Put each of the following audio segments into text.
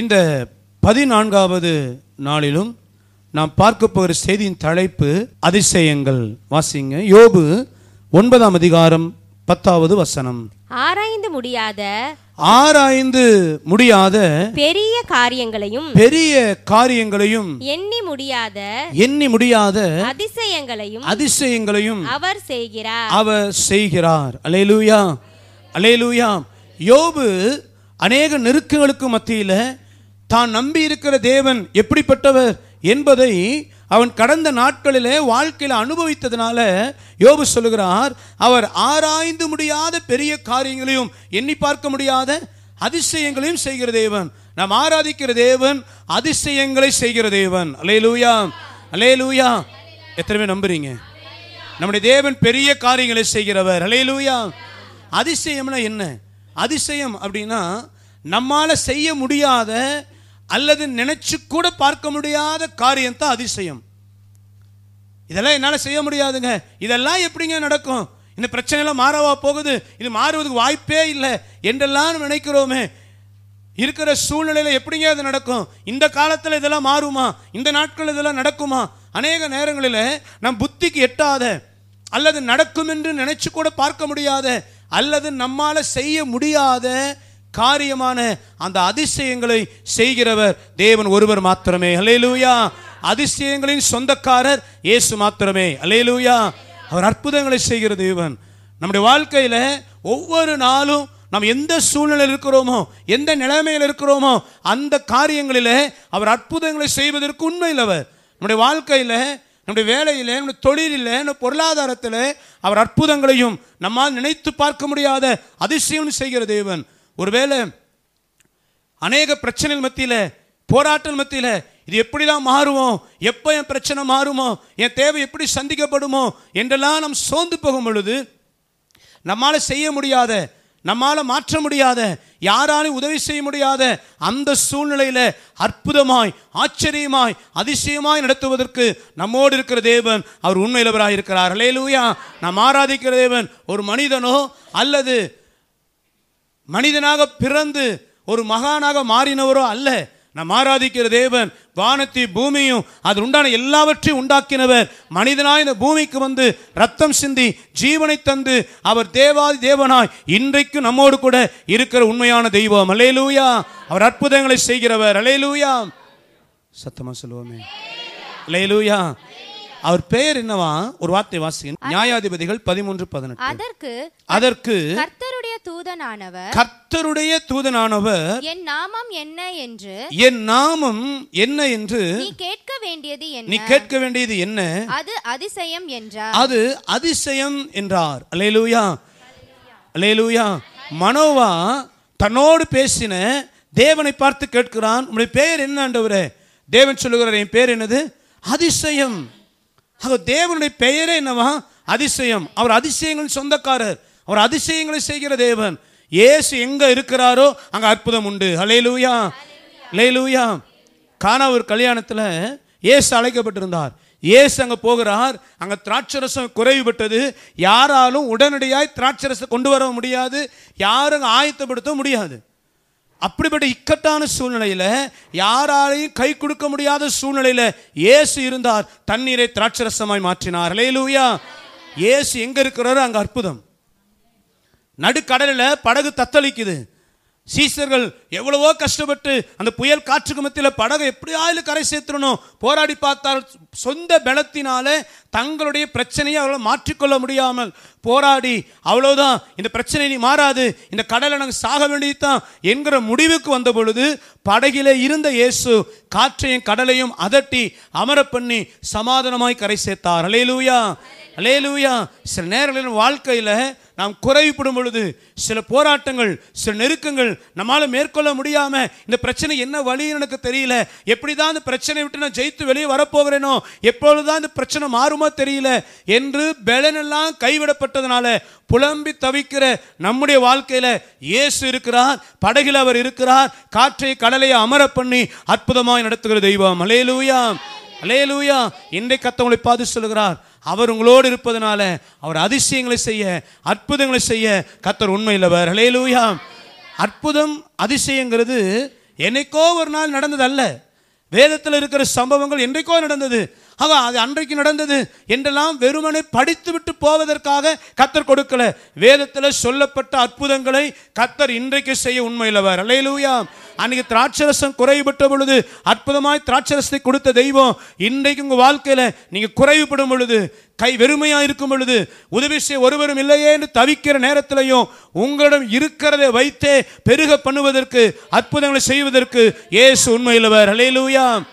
இந்த பதினான்காவது நாளிலும் நாம் பார்க்க போகிற செய்தியின் தலைப்பு அதிசயங்கள் வாசிங்க யோபு ஒன்பதாம் அதிகாரம் பத்தாவது வசனம் ஆராய்ந்து முடியாத ஆராய்ந்து முடியாத பெரிய காரியங்களையும் பெரிய காரியங்களையும் எண்ணி முடியாத எண்ணி முடியாத அதிசயங்களையும் அதிசயங்களையும் அவர் செய்கிறார் அவர் செய்கிறார் அலேலூயா அலேலூயா யோபு அநேக நெருக்கங்களுக்கு மத்தியில் தான் நம்பி இருக்கிற தேவன் எப்படிப்பட்டவர் என்பதை அவன் கடந்த நாட்களிலே வாழ்க்கையில் அனுபவித்ததுனால யோபு சொல்லுகிறார் அவர் ஆராய்ந்து முடியாத பெரிய காரியங்களையும் எண்ணி பார்க்க முடியாத அதிசயங்களையும் செய்கிற தேவன் நாம் ஆராதிக்கிற தேவன் அதிசயங்களை செய்கிற தேவன் அலே லூயா அலே லூயா எத்தனை பேர் நம்புறீங்க நம்முடைய தேவன் பெரிய காரியங்களை செய்கிறவர் அலே லூயா அதிசயம்னா என்ன அதிசயம் அப்படின்னா நம்மால் செய்ய முடியாத அல்லது நினைச்சு கூட பார்க்க முடியாத காரியம் தான் அதிசயம் இதெல்லாம் என்னால் செய்ய முடியாதுங்க இதெல்லாம் எப்படிங்க நடக்கும் இந்த பிரச்சனையெல்லாம் மாறவா போகுது இது மாறுவதுக்கு வாய்ப்பே இல்லை என்றெல்லாம் நினைக்கிறோமே இருக்கிற சூழ்நிலையில் எப்படிங்க அது நடக்கும் இந்த காலத்தில் இதெல்லாம் மாறுமா இந்த நாட்கள் இதெல்லாம் நடக்குமா அநேக நேரங்களில் நம் புத்திக்கு எட்டாத அல்லது நடக்கும் என்று நினைச்சு கூட பார்க்க முடியாத அல்லது நம்மால் செய்ய முடியாத காரியமான அந்த அதிசயங்களை செய்கிறவர் தேவன் ஒருவர் மாத்திரமே லூயா அதிசயங்களின் சொந்தக்காரர் இயேசு மாத்திரமே லூயா அவர் அற்புதங்களை செய்கிற தேவன் நம்முடைய வாழ்க்கையில் ஒவ்வொரு நாளும் நாம் எந்த சூழ்நிலையில் இருக்கிறோமோ எந்த நிலைமையில் இருக்கிறோமோ அந்த காரியங்களில் அவர் அற்புதங்களை செய்வதற்கு உண்மையில் அவர் நம்முடைய வாழ்க்கையில் நம்முடைய வேலையில் நம்முடைய தொழிலில் நம்ம பொருளாதாரத்தில் அவர் அற்புதங்களையும் நம்மால் நினைத்து பார்க்க முடியாத அதிசயம் செய்கிற தேவன் ஒருவேளை அநேக பிரச்சனைகள் மத்தியில் போராட்டம் மத்தியில் இது எப்படிலாம் மாறுவோம் எப்போ என் பிரச்சனை மாறுமோ என் தேவை எப்படி சந்திக்கப்படுமோ என்றெல்லாம் நம் சோர்ந்து போகும் பொழுது நம்மால் செய்ய முடியாத நம்மால் மாற்ற முடியாத யாராலும் உதவி செய்ய முடியாத அந்த சூழ்நிலையில் அற்புதமாய் ஆச்சரியமாய் அதிசயமாய் நடத்துவதற்கு நம்மோடு இருக்கிற தேவன் அவர் உண்மையிலவராக இருக்கிறார் லேலூயா நாம் ஆராதிக்கிற தேவன் ஒரு மனிதனோ அல்லது மனிதனாக பிறந்து ஒரு மகானாக மாறினவரோ அல்ல நம் ஆராதிக்கிற தேவன் வானத்தி பூமியும் அது உண்டான எல்லாவற்றையும் உண்டாக்கினவர் மனிதனாய் இந்த பூமிக்கு வந்து ரத்தம் சிந்தி ஜீவனை தந்து அவர் தேவாதி தேவனாய் இன்றைக்கு நம்மோடு கூட இருக்கிற உண்மையான தெய்வம் அலையலூயா அவர் அற்புதங்களை செய்கிறவர் அலையலூயா சத்தமாக சொல்லுவோமே அலையலூயா அவர் பெயர் என்னவா ஒரு வார்த்தை வாசிக்கணும் நியாயாதிபதிகள் பதிமூன்று பதினெட்டு அதற்கு அதற்கு கர்த்தருடைய தூதனானவர் கர்த்தருடைய தூதனானவர் என் நாமம் என்ன என்று என் நாமம் என்ன என்று நீ கேட்க வேண்டியது என்ன நீ கேட்க வேண்டியது என்ன அது அதிசயம் என்றார் அது அதிசயம் என்றார் அலேலூயா அலேலூயா மனோவா தன்னோடு பேசின தேவனை பார்த்து கேட்கிறான் உங்களுடைய பெயர் என்ன ஆண்டவரே தேவன் சொல்லுகிறார் என் பேர் என்னது அதிசயம் ஆக தேவனுடைய பெயரே என்னவா அதிசயம் அவர் அதிசயங்கள் சொந்தக்காரர் அவர் அதிசயங்களை செய்கிற தேவன் ஏசு எங்கே இருக்கிறாரோ அங்கே அற்புதம் உண்டு ஹலே லூயா லே லூயா காணா ஒரு கல்யாணத்தில் ஏசு அழைக்கப்பட்டிருந்தார் ஏசு அங்கே போகிறார் அங்கே திராட்சரசம் குறைவுபட்டது யாராலும் உடனடியாய் திராட்சரசம் கொண்டு வர முடியாது யாரும் ஆயத்தப்படுத்த முடியாது அப்படிப்பட்ட இக்கட்டான சூழ்நிலையில் யாராலையும் கை கொடுக்க முடியாத சூழ்நிலையில் இயேசு இருந்தார் தண்ணீரை திராட்சரசமாய் மாற்றினார் லூயா இயேசு எங்கே இருக்கிறாரோ அங்கே அற்புதம் நடுக்கடலில் படகு தத்தளிக்குது சீசர்கள் எவ்வளவோ கஷ்டப்பட்டு அந்த புயல் காற்றுக்கு மத்தியில் படகை எப்படியாவது கரை சேர்த்துடணும் போராடி பார்த்தால் சொந்த பலத்தினால தங்களுடைய பிரச்சனையை அவர்களால் மாற்றிக்கொள்ள முடியாமல் போராடி அவ்வளோதான் இந்த பிரச்சனை நீ மாறாது இந்த கடலை நாங்கள் சாக வேண்டியதுதான் என்கிற முடிவுக்கு வந்த பொழுது படகிலே இருந்த இயேசு காற்றையும் கடலையும் அதட்டி அமர பண்ணி சமாதானமாய் கரை சேர்த்தார் அலே லூயா அலே லூயா சில நேரங்களில் வாழ்க்கையில் நாம் குறைவுபடும் பொழுது சில போராட்டங்கள் சில நெருக்கங்கள் நம்மால் மேற்கொள்ள முடியாமல் இந்த பிரச்சனை என்ன வழின்னு எனக்கு தெரியல எப்படி தான் இந்த பிரச்சனை விட்டு நான் ஜெயித்து வெளியே வரப்போகிறேனோ எப்பொழுதுதான் இந்த பிரச்சனை மாறுமோ தெரியல என்று பலனெல்லாம் கைவிடப்பட்டதுனால புலம்பி தவிக்கிற நம்முடைய வாழ்க்கையில் இயேசு இருக்கிறார் படகில் அவர் இருக்கிறார் காற்றை கடலை அமர பண்ணி அற்புதமாக நடத்துகிற தெய்வம் அலே லூயா லூயா இன்றைக்கு அத்தவங்களை பார்த்து சொல்கிறார் அவர் உங்களோடு இருப்பதனால அவர் அதிசயங்களை செய்ய அற்புதங்களை செய்ய கத்தர் உண்மையில் ஹலே லூயா அற்புதம் அதிசயங்கிறது என்னைக்கோ ஒரு நாள் நடந்தது அல்ல வேதத்தில் இருக்கிற சம்பவங்கள் என்றைக்கோ நடந்தது அவன் அது அன்றைக்கு நடந்தது என்றெல்லாம் வெறுமனை படித்துவிட்டு போவதற்காக கத்தர் கொடுக்கல வேதத்தில் சொல்லப்பட்ட அற்புதங்களை கத்தர் இன்றைக்கு செய்ய உண்மையில் உண்மையிலவர் அலையலூயா அன்னைக்கு திராட்சரசம் குறைவுபட்ட பொழுது அற்புதமாய் திராட்சரசத்தை கொடுத்த தெய்வம் இன்றைக்கு உங்கள் வாழ்க்கையில் நீங்கள் குறைவுபடும் பொழுது கை வெறுமையாக இருக்கும் பொழுது உதவி செய்ய ஒருவரும் இல்லையே என்று தவிக்கிற நேரத்திலையும் உங்களிடம் இருக்கிறத வைத்தே பெருக பண்ணுவதற்கு அற்புதங்களை செய்வதற்கு ஏசு உண்மையிலவர் அலையலூயாம்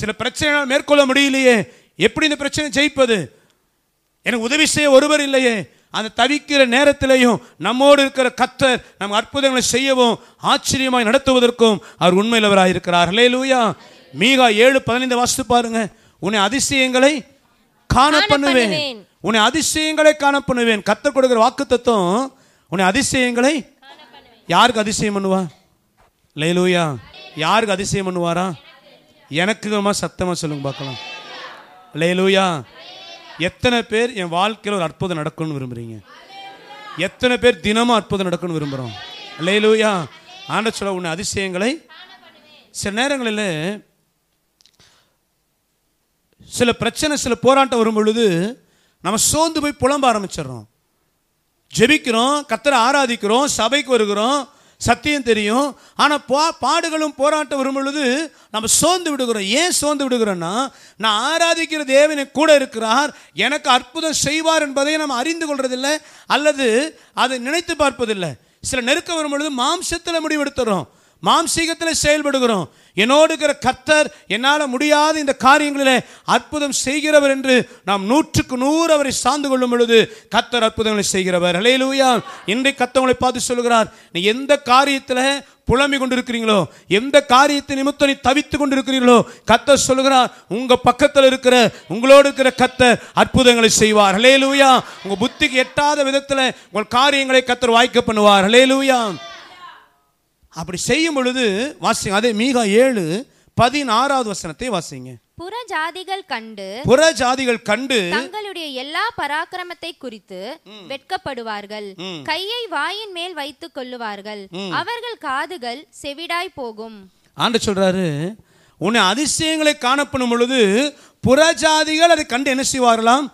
சில பிரச்சனைகள் மேற்கொள்ள முடியலையே எப்படி இந்த பிரச்சனை ஜெயிப்பது எனக்கு உதவி செய்ய ஒருவர் இல்லையே அந்த தவிக்கிற நேரத்திலையும் நம்மோடு இருக்கிற கத்தர் நம்ம அற்புதங்களை செய்யவும் ஆச்சரியமாய் நடத்துவதற்கும் அவர் உண்மையிலவராக இருக்கிறார் ஹலே லூயா மீகா ஏழு பதினைந்து வாசித்து பாருங்க உன்னை அதிசயங்களை காண பண்ணுவேன் உன்னை அதிசயங்களை காண பண்ணுவேன் கத்த கொடுக்கிற வாக்கு தத்துவம் உன்னை அதிசயங்களை யாருக்கு அதிசயம் பண்ணுவா லேலூயா யாருக்கு அதிசயம் பண்ணுவாரா எனக்குமா சத்தமாக சொல்லுங்க பார்க்கலாம் லேலூயா எத்தனை பேர் என் வாழ்க்கையில் ஒரு அற்புதம் நடக்கணும்னு விரும்புகிறீங்க எத்தனை பேர் தினமும் அற்புதம் நடக்கணும்னு விரும்புகிறோம் லேலூயா ஆண்ட சொல்ல உன்னை அதிசயங்களை சில நேரங்களில் சில பிரச்சனை சில போராட்டம் வரும் பொழுது நம்ம சோர்ந்து போய் புலம்ப ஆரம்பிச்சிடுறோம் ஜெபிக்கிறோம் கத்தரை ஆராதிக்கிறோம் சபைக்கு வருகிறோம் சத்தியம் தெரியும் ஆனால் போ பாடுகளும் போராட்டம் வரும்பொழுது நம்ம சோர்ந்து விடுகிறோம் ஏன் சோர்ந்து விடுகிறோன்னா நான் ஆராதிக்கிற தேவனை கூட இருக்கிறார் எனக்கு அற்புதம் செய்வார் என்பதை நம்ம அறிந்து கொள்வதில்லை அல்லது அதை நினைத்து பார்ப்பதில்லை சில நெருக்கம் வரும்பொழுது மாம்சத்தில் முடிவெடுத்துறோம் மாம்சீகத்தில் செயல்படுகிறோம் என்னோடு இருக்கிற கர்த்தர் என்னால் முடியாத இந்த காரியங்களில் அற்புதம் செய்கிறவர் என்று நாம் நூற்றுக்கு நூறு அவரை சார்ந்து கொள்ளும் பொழுது கர்த்தர் அற்புதங்களை செய்கிறவர் ஹலேலூயா இன்றை கத்தவங்களை பார்த்து சொல்கிறார் நீ எந்த காரியத்தில் புலம்பி கொண்டிருக்கிறீங்களோ எந்த காரியத்தை நிமித்தம் நீ தவித்து கொண்டிருக்கிறீர்களோ கத்த சொல்கிறார் உங்க பக்கத்தில் இருக்கிற உங்களோடு இருக்கிற கத்த அற்புதங்களை செய்வார் ஹலே லூயா உங்க புத்திக்கு எட்டாத விதத்தில் உங்கள் காரியங்களை கத்தர் வாய்க்க பண்ணுவார் ஹலே லூயா அப்படி செய்யும் பொழுது வாசிங்க அதே மீகா ஏழு பதினாறாவது வசனத்தை வாசிங்க புற ஜாதிகள் கண்டு புற ஜாதிகள் கண்டு தங்களுடைய எல்லா பராக்கிரமத்தை குறித்து வெட்கப்படுவார்கள் கையை வாயின் மேல் வைத்துக் கொள்ளுவார்கள் அவர்கள் காதுகள் செவிடாய் போகும் ஆண்டு சொல்றாரு உன்னை அதிசயங்களை காணப்படும் பொழுது புற ஜாதிகள் அதை கண்டு என்ன செய்வார்களாம்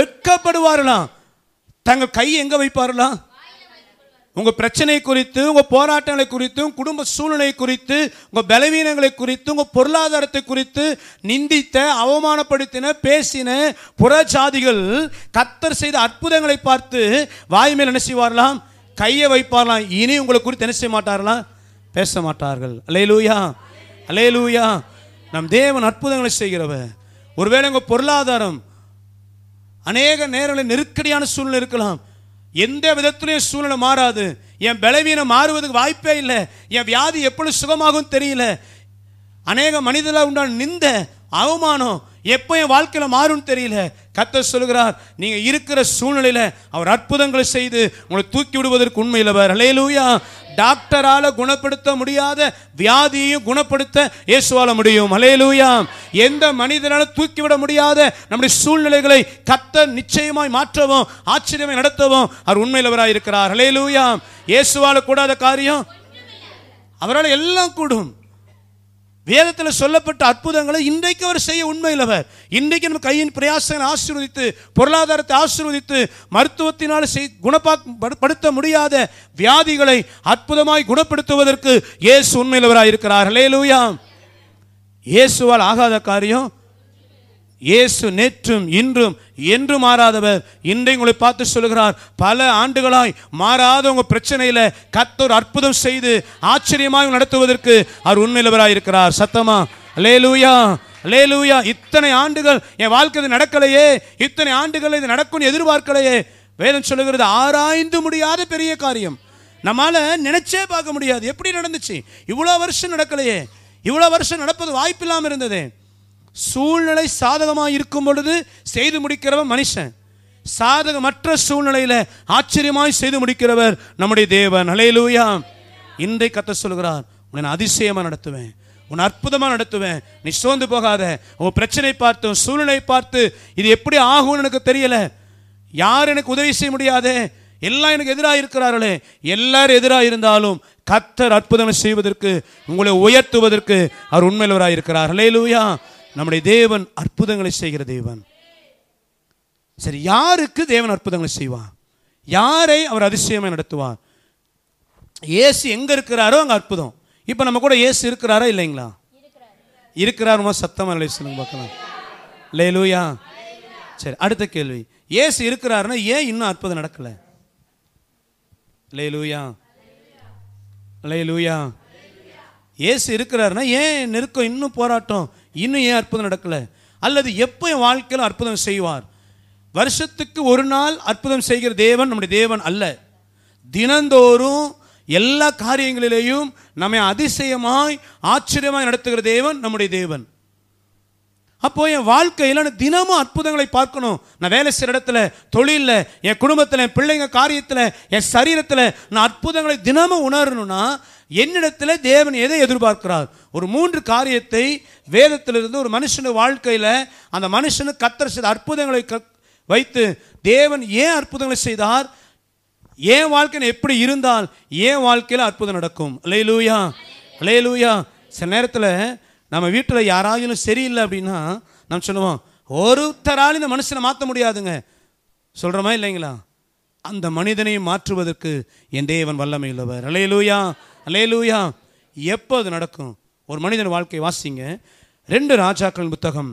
வெட்கப்படுவார்களாம் தங்கள் கை எங்க வைப்பார்களாம் உங்கள் பிரச்சனை குறித்து உங்கள் போராட்டங்களை குறித்து குடும்ப சூழ்நிலை குறித்து உங்கள் பலவீனங்களை குறித்து உங்கள் பொருளாதாரத்தை குறித்து நிந்தித்த அவமானப்படுத்தின பேசின புறஜாதிகள் கத்தர் செய்த அற்புதங்களை பார்த்து வாய்மையில் என்ன செய்வாரலாம் கையை வைப்பாரலாம் இனி உங்களை குறித்து என்ன செய்ய மாட்டார்களாம் பேச மாட்டார்கள் அலே லூயா அலே லூயா நம் தேவன் அற்புதங்களை செய்கிறவ ஒருவேளை உங்கள் பொருளாதாரம் அநேக நேரங்களில் நெருக்கடியான சூழ்நிலை இருக்கலாம் எந்த விதத்திலையும் சூழ்நிலை மாறாது என் பலவீனம் மாறுவதுக்கு வாய்ப்பே இல்லை என் வியாதி எப்பொழுது சுகமாகும் தெரியல அநேக மனிதர்களாக உண்டான நிந்த அவமானம் எப்போ என் வாழ்க்கையில் மாறும்னு தெரியல கத்த சொல்கிறார் நீங்கள் இருக்கிற சூழ்நிலையில் அவர் அற்புதங்களை செய்து உங்களை தூக்கி விடுவதற்கு உண்மையில் உண்மையிலவர் அலையலூயா டாக்டரால் குணப்படுத்த முடியாத வியாதியையும் குணப்படுத்த இயேசுவால முடியும் அலையலூயா எந்த மனிதனால தூக்கிவிட முடியாத நம்முடைய சூழ்நிலைகளை கத்த நிச்சயமாய் மாற்றவும் ஆச்சரியமாய் நடத்தவும் அவர் உண்மையில் இருக்கிறார் அலையலூயா இயேசுவால கூடாத காரியம் அவரால் எல்லாம் கூடும் வேதத்தில் சொல்லப்பட்ட அற்புதங்களை இன்றைக்கு அவர் செய்ய உண்மையிலவர் இன்றைக்கு நம்ம கையின் பிரயாசங்களை ஆசீர்வதித்து பொருளாதாரத்தை ஆசீர்வதித்து மருத்துவத்தினால் செய் குணப்பா படுத்த முடியாத வியாதிகளை அற்புதமாய் குணப்படுத்துவதற்கு இயேசு உண்மையிலவராக இருக்கிறார் லேலூயா இயேசுவால் ஆகாத காரியம் இயேசு நேற்றும் இன்றும் என்று மாறாதவர் இன்றை உங்களை பார்த்து சொல்கிறார் பல ஆண்டுகளாய் மாறாத உங்கள் பிரச்சனையில் கத்தோர் அற்புதம் செய்து ஆச்சரியமாக நடத்துவதற்கு அவர் உண்மையிலவராக இருக்கிறார் சத்தமா லேலூயா லேலூயா இத்தனை ஆண்டுகள் என் வாழ்க்கை இது நடக்கலையே இத்தனை ஆண்டுகள் இது நடக்கும்னு எதிர்பார்க்கலையே வேதம் சொல்லுகிறது ஆராய்ந்து முடியாத பெரிய காரியம் நம்மால் நினைச்சே பார்க்க முடியாது எப்படி நடந்துச்சு இவ்வளோ வருஷம் நடக்கலையே இவ்வளோ வருஷம் நடப்பது வாய்ப்பில்லாமல் இருந்ததே சூழ்நிலை சாதகமாக இருக்கும் பொழுது செய்து முடிக்கிறவன் மனுஷன் சாதகமற்ற சூழ்நிலையில் ஆச்சரியமாய் செய்து முடிக்கிறவர் நம்முடைய தேவன் அலையலூயா இன்றை கத்த சொல்கிறார் உன்னை நான் அதிசயமாக நடத்துவேன் உன் அற்புதமாக நடத்துவேன் நீ சோர்ந்து போகாத உன் பிரச்சனை பார்த்து உன் சூழ்நிலை பார்த்து இது எப்படி ஆகும்னு எனக்கு தெரியலை யார் எனக்கு உதவி செய்ய முடியாது எல்லாம் எனக்கு எதிராக இருக்கிறார்களே எல்லாரும் எதிராக இருந்தாலும் கத்தர் அற்புதம் செய்வதற்கு உங்களை உயர்த்துவதற்கு அவர் உண்மையிலவராக இருக்கிறார் லேலூயா நம்முடைய தேவன் அற்புதங்களை செய்கிற தேவன் சரி யாருக்கு தேவன் அற்புதங்களை செய்வான் யாரை அவர் அதிசயமாக நடத்துவார் ஏசு எங்கே இருக்கிறாரோ அங்கே அற்புதம் இப்போ நம்ம கூட ஏசு இருக்கிறாரா இல்லைங்களா இருக்கிறாருமா சத்தமாக இல்லை சொல்லுங்க பார்க்கலாம் லேலூயா சரி அடுத்த கேள்வி ஏசு இருக்கிறாருன்னா ஏன் இன்னும் அற்புதம் நடக்கலை லேலூயா லேலூயா ஏசு இருக்கிறாருன்னா ஏன் நெருக்கம் இன்னும் போராட்டம் இன்னும் ஏன் அற்புதம் நடக்கலை அல்லது எப்போ என் வாழ்க்கையில் அற்புதம் செய்வார் வருஷத்துக்கு ஒரு நாள் அற்புதம் செய்கிற தேவன் நம்முடைய தேவன் அல்ல தினந்தோறும் எல்லா காரியங்களிலேயும் நம்மை அதிசயமாய் ஆச்சரியமாய் நடத்துகிற தேவன் நம்முடைய தேவன் அப்போ என் வாழ்க்கையில் நான் தினமும் அற்புதங்களை பார்க்கணும் நான் வேலை செய்கிற இடத்துல தொழிலில் என் குடும்பத்தில் என் பிள்ளைங்க காரியத்தில் என் சரீரத்தில் நான் அற்புதங்களை தினமும் உணரணும்னா என்னிடத்தில் தேவன் எதை எதிர்பார்க்கிறார் ஒரு மூன்று காரியத்தை வேதத்திலிருந்து ஒரு மனுஷனு வாழ்க்கையில் அந்த மனுஷனு கத்தர் செய்த அற்புதங்களை வைத்து தேவன் ஏன் அற்புதங்களை செய்தார் ஏன் வாழ்க்கையில் எப்படி இருந்தால் ஏன் வாழ்க்கையில் அற்புதம் நடக்கும் லே லூயா லே லூயா சில நேரத்தில் நம்ம வீட்டில் யாராலும் சரியில்லை அப்படின்னா நம்ம சொல்லுவோம் ஒருத்தரால் இந்த மனுஷனை மாற்ற முடியாதுங்க சொல்கிறோமா இல்லைங்களா அந்த மனிதனை மாற்றுவதற்கு என் தேவன் வல்லமை உள்ளவர் அலையலூயா அலே லூயா எப்போ அது நடக்கும் ஒரு மனிதன் வாழ்க்கை வாசிங்க ரெண்டு ராஜாக்களின் புத்தகம்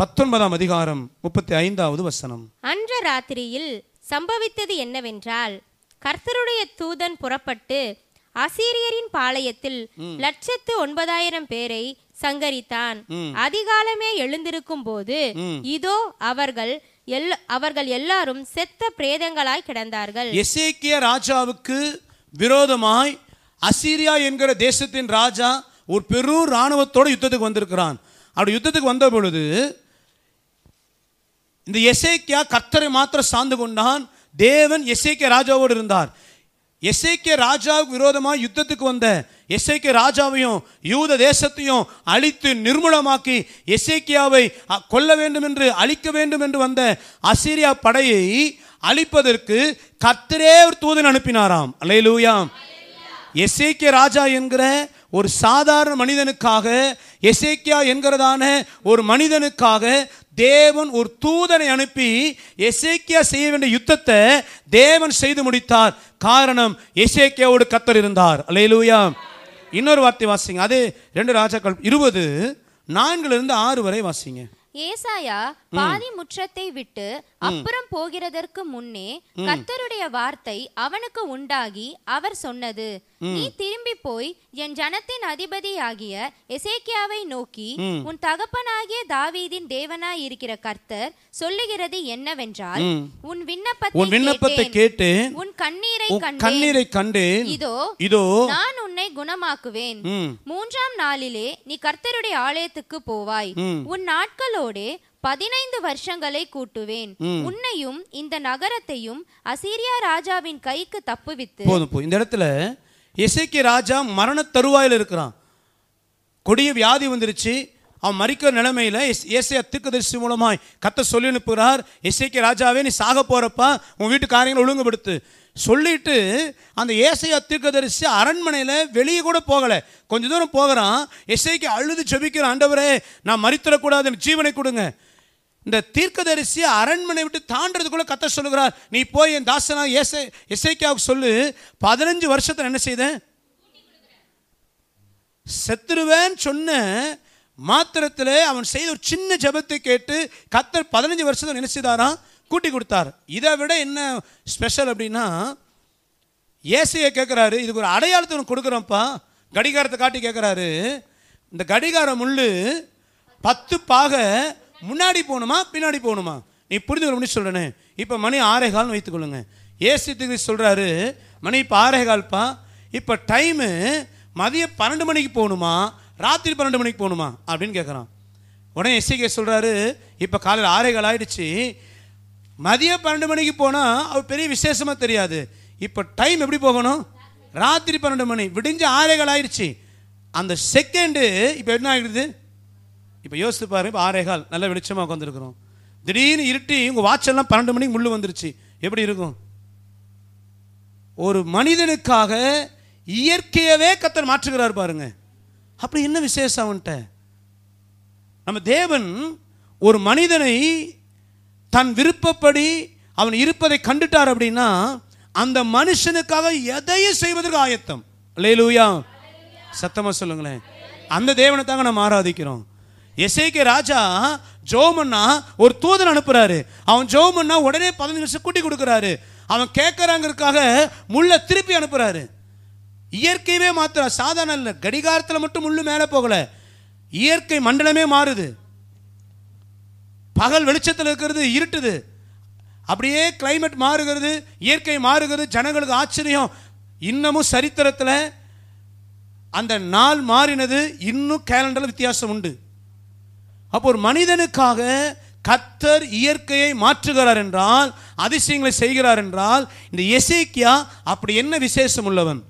பத்தொன்பதாம் அதிகாரம் முப்பத்தி ஐந்தாவது வசனம் அன்ற ராத்திரியில் சம்பவித்தது என்னவென்றால் கர்த்தருடைய தூதன் புறப்பட்டு அசீரியரின் பாளையத்தில் லட்சத்து ஒன்பதாயிரம் பேரை சங்கரித்தான் அதிகாலமே எழுந்திருக்கும் போது இதோ அவர்கள் அவர்கள் எல்லாரும் செத்த பிரேதங்களாய் கிடந்தார்கள் எசேக்கிய ராஜாவுக்கு விரோதமாய் அசீரியா என்கிற தேசத்தின் ராஜா ஒரு பெரு இராணுவத்தோடு யுத்தத்துக்கு வந்திருக்கிறான் அப்படி யுத்தத்துக்கு வந்த பொழுது இந்த எசேக்கியா கர்த்தரை மாத்திரம் சார்ந்து கொண்டான் தேவன் எசேக்கிய ராஜாவோடு இருந்தார் எசேக்கிய ராஜாவுக்கு விரோதமாக யுத்தத்துக்கு வந்த எசேக்கிய ராஜாவையும் யூத தேசத்தையும் அழித்து நிர்மூலமாக்கி எசேக்கியாவை கொல்ல வேண்டும் என்று அழிக்க வேண்டும் என்று வந்த அசீரியா படையை அழிப்பதற்கு கர்த்தரே ஒரு தூதன் அனுப்பினாராம் அலையிலூயாம் எசேக்கிய ராஜா என்கிற ஒரு சாதாரண மனிதனுக்காக எசேக்கியா என்கிறதான ஒரு மனிதனுக்காக தேவன் ஒரு தூதனை அனுப்பி எசேக்கியா செய்ய வேண்டிய யுத்தத்தை தேவன் செய்து முடித்தார் காரணம் எசேக்கியாவோடு கத்தர் இருந்தார் அலையலூயா இன்னொரு வார்த்தை வாசிங்க அது ரெண்டு ராஜாக்கள் இருபது நான்குலேருந்து ஆறு வரை வாசிங்க ஏசாயா பாதி முற்றத்தை விட்டு அப்புறம் போகிறதற்கு முன்னே கத்தருடைய வார்த்தை அவனுக்கு உண்டாகி அவர் சொன்னது நீ திரும்பி போய் என் ஜனத்தின் அதிபதியாகிய எசேக்கியாவை நோக்கி உன் தகப்பனாகிய தாவீதின் தேவனாயிருக்கிற கர்த்தர் சொல்லுகிறது என்னவென்றால் உன் விண்ணப்பத்தை உன் விண்ணப்பத்தை கேட்டு உன் கண்ணீரை கண்ணீரை கண்டேன் இதோ இதோ நான் உன்னை குணமாக்குவேன் மூன்றாம் நாளிலே நீ கர்த்தருடைய ஆலயத்துக்கு போவாய் உன் நாட்களோ உன்னோடே பதினைந்து வருஷங்களை கூட்டுவேன் உன்னையும் இந்த நகரத்தையும் அசீரியா ராஜாவின் கைக்கு தப்புவித்து போதும் இந்த இடத்துல இசைக்கு ராஜா மரண தருவாயில் இருக்கிறான் கொடிய வியாதி வந்துருச்சு அவன் மறிக்கிற நிலைமையில் இயேசைய தீர்க்கதரிசி மூலமாய் கத்த சொல்லி அனுப்புகிறார் இசைக்கு ராஜாவே நீ சாக போறப்ப உன் வீட்டு காரியங்களை ஒழுங்குபடுத்து சொல்லிட்டு அந்த ஏசையா தீர்க்கதரிசி அரண்மனையில் வெளியே கூட போகலை கொஞ்ச தூரம் போகிறான் எஸ்ஐக்கு அழுது செபிக்கிற ஆண்டவரே நான் மறித்தரக்கூடாது எனக்கு ஜீவனை கொடுங்க இந்த தீர்க்கதரிசி அரண்மனை விட்டு தாண்டதுக்குள்ளே கத்த சொல்லுகிறார் நீ போய் என் தாசனா ஏசை எஸ்ஐக்கியாவுக்கு சொல்லு பதினஞ்சு வருஷத்தில் என்ன செய்தேன் செத்துருவேன்னு சொன்ன மாத்திரத்தில் அவன் செய்த ஒரு சின்ன ஜபத்தை கேட்டு கத்தர் பதினஞ்சு வருஷத்தில் என்ன செய்தாரான் கூட்டி கொடுத்தார் இதை விட என்ன ஸ்பெஷல் அப்படின்னா ஏசியை கேட்குறாரு இதுக்கு ஒரு அடையாளத்தை ஒன்று கொடுக்குறோம்ப்பா கடிகாரத்தை காட்டி கேட்குறாரு இந்த கடிகார முள் பத்து பாக முன்னாடி போகணுமா பின்னாடி போகணுமா நீ புரிஞ்சு ஒரு முடிச்சு சொல்கிறேன்னு இப்போ மணி ஆறே கால்னு வைத்துக்கொள்ளுங்க ஏசி திரு சொல்கிறாரு மணி இப்போ ஆறே கால்ப்பா இப்போ டைமு மதியம் பன்னெண்டு மணிக்கு போகணுமா ராத்திரி பன்னெண்டு மணிக்கு போகணுமா அப்படின்னு கேட்குறான் உடனே எஸ்சிகே சொல்கிறாரு இப்போ காலையில் ஆறே கால் ஆகிடுச்சு மதியம் பன்னெண்டு மணிக்கு போனால் அவர் பெரிய விசேஷமாக தெரியாது இப்போ டைம் எப்படி போகணும் ராத்திரி பன்னெண்டு மணி விடிஞ்சு ஆறேகால் ஆயிடுச்சு அந்த செகண்டு இப்போ என்ன ஆகிடுது இப்போ யோசித்து பாரு இப்போ ஆறேகால் நல்லா வெளிச்சமாக உட்காந்துருக்குறோம் திடீர்னு இருட்டி உங்கள் வாட்செல்லாம் பன்னெண்டு மணிக்கு முள்ளு வந்துருச்சு எப்படி இருக்கும் ஒரு மனிதனுக்காக இயற்கையவே கத்தர் மாற்றுகிறார் பாருங்க அப்படி என்ன விசேஷம் அவன்கிட்ட நம்ம தேவன் ஒரு மனிதனை தன் விருப்பப்படி அவன் இருப்பதை கண்டுட்டார் அப்படின்னா அந்த மனுஷனுக்காக எதையும் செய்வதற்கு ஆயத்தம் லேலூயா சத்தமாக சொல்லுங்களேன் அந்த தேவனை தாங்க நம்ம ஆராதிக்கிறோம் எஸ்ஐக்கு ராஜா ஜோமன்னா ஒரு தூதன் அனுப்புறாரு அவன் ஜோமன்னா உடனே பதினஞ்சு நிமிஷம் கூட்டி கொடுக்குறாரு அவன் கேட்குறாங்கிறதுக்காக முள்ள திருப்பி அனுப்புறாரு இயற்கையவே மாத்திர சாதாரண இல்லை கடிகாரத்தில் மட்டும் முள்ளு மேலே போகலை இயற்கை மண்டலமே மாறுது பகல் வெளிச்சத்தில் இருக்கிறது இருட்டுது அப்படியே கிளைமேட் மாறுகிறது இயற்கை மாறுகிறது ஜனங்களுக்கு ஆச்சரியம் இன்னமும் சரித்திரத்தில் அந்த நாள் மாறினது இன்னும் கேலண்டரில் வித்தியாசம் உண்டு அப்போ ஒரு மனிதனுக்காக கத்தர் இயற்கையை மாற்றுகிறார் என்றால் அதிசயங்களை செய்கிறார் என்றால் இந்த எசேக்கியா அப்படி என்ன விசேஷம் உள்ளவன்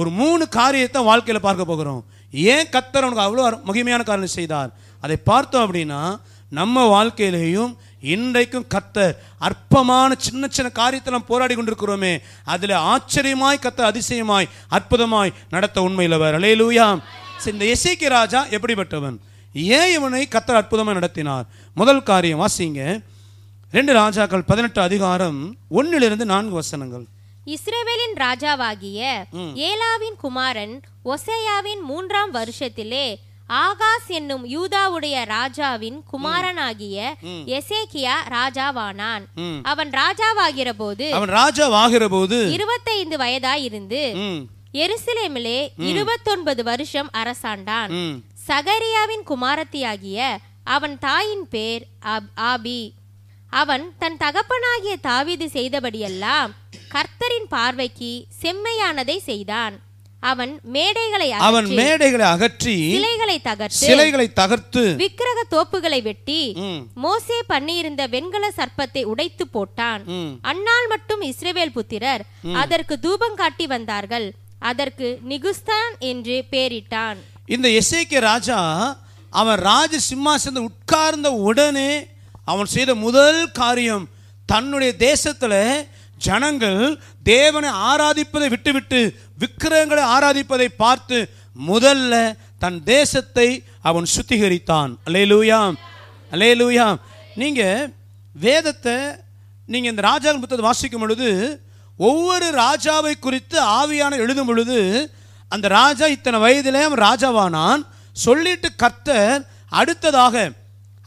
ஒரு மூணு காரியத்தை வாழ்க்கையில் பார்க்க போகிறோம் ஏன் கத்தர் அவனுக்கு அவ்வளோ மகிமையான காரணம் செய்தார் அதை பார்த்தோம் அப்படின்னா நம்ம வாழ்க்கையிலையும் இன்றைக்கும் கத்தர் அற்பமான சின்ன சின்ன காரியத்தை நாம் போராடி கொண்டிருக்கிறோமே அதில் ஆச்சரியமாய் கத்தர் அதிசயமாய் அற்புதமாய் நடத்த உண்மையிலவர் அலையலூயா சரி இந்த இசைக்கு ராஜா எப்படிப்பட்டவன் ஏன் இவனை கத்தர் அற்புதமாக நடத்தினார் முதல் காரியம் வாசிங்க ரெண்டு ராஜாக்கள் பதினெட்டு அதிகாரம் ஒன்னிலிருந்து நான்கு வசனங்கள் இஸ்ரேவேலின் ராஜாவாகிய ஏலாவின் குமாரன் ஒசேயாவின் மூன்றாம் வருஷத்திலே ஆகாஸ் என்னும் யூதாவுடைய ராஜாவின் குமாரனாகிய எசேக்கியா ராஜாவானான் அவன் ராஜாவாகிற போது அவன் ராஜாவாகிற போது இருபத்தைந்து வயதாயிருந்து இருந்து எருசலேமிலே இருபத்தொன்பது வருஷம் அரசாண்டான் சகரியாவின் குமாரத்தியாகிய அவன் தாயின் பேர் ஆபி அவன் தன் தகப்பனாகிய தாவீது செய்தபடியெல்லாம் கர்த்தரின் பார்வைக்கு செம்மையானதை செய்தான் அவன் மேடைகளை அவன் மேடைகளை அகற்றி சிலைகளை தகர்த்து சிலைகளை தகர்த்து விக்கிரக தோப்புகளை வெட்டி மோசே பண்ணியிருந்த வெண்கல சர்ப்பத்தை உடைத்து போட்டான் அன்னால் மட்டும் இஸ்ரேவேல் புத்திரர் அதற்கு தூபம் காட்டி வந்தார்கள் அதற்கு நிகுஸ்தான் என்று பெயரிட்டான் இந்த இசைக்கு ராஜா அவன் ராஜ சிம்மாசனத்தை உட்கார்ந்த உடனே அவன் செய்த முதல் காரியம் தன்னுடைய தேசத்துல ஜனங்கள் தேவனை ஆராதிப்பதை விட்டுவிட்டு விக்கிரகங்களை ஆராதிப்பதை பார்த்து முதல்ல தன் தேசத்தை அவன் சுத்திகரித்தான் அலே லூயாம் அலே லூயாம் நீங்கள் வேதத்தை நீங்கள் இந்த ராஜா புத்தகத்தை வாசிக்கும் பொழுது ஒவ்வொரு ராஜாவை குறித்து ஆவியான எழுதும் பொழுது அந்த ராஜா இத்தனை வயதிலே அவன் ராஜாவானான் சொல்லிட்டு கர்த்தர் அடுத்ததாக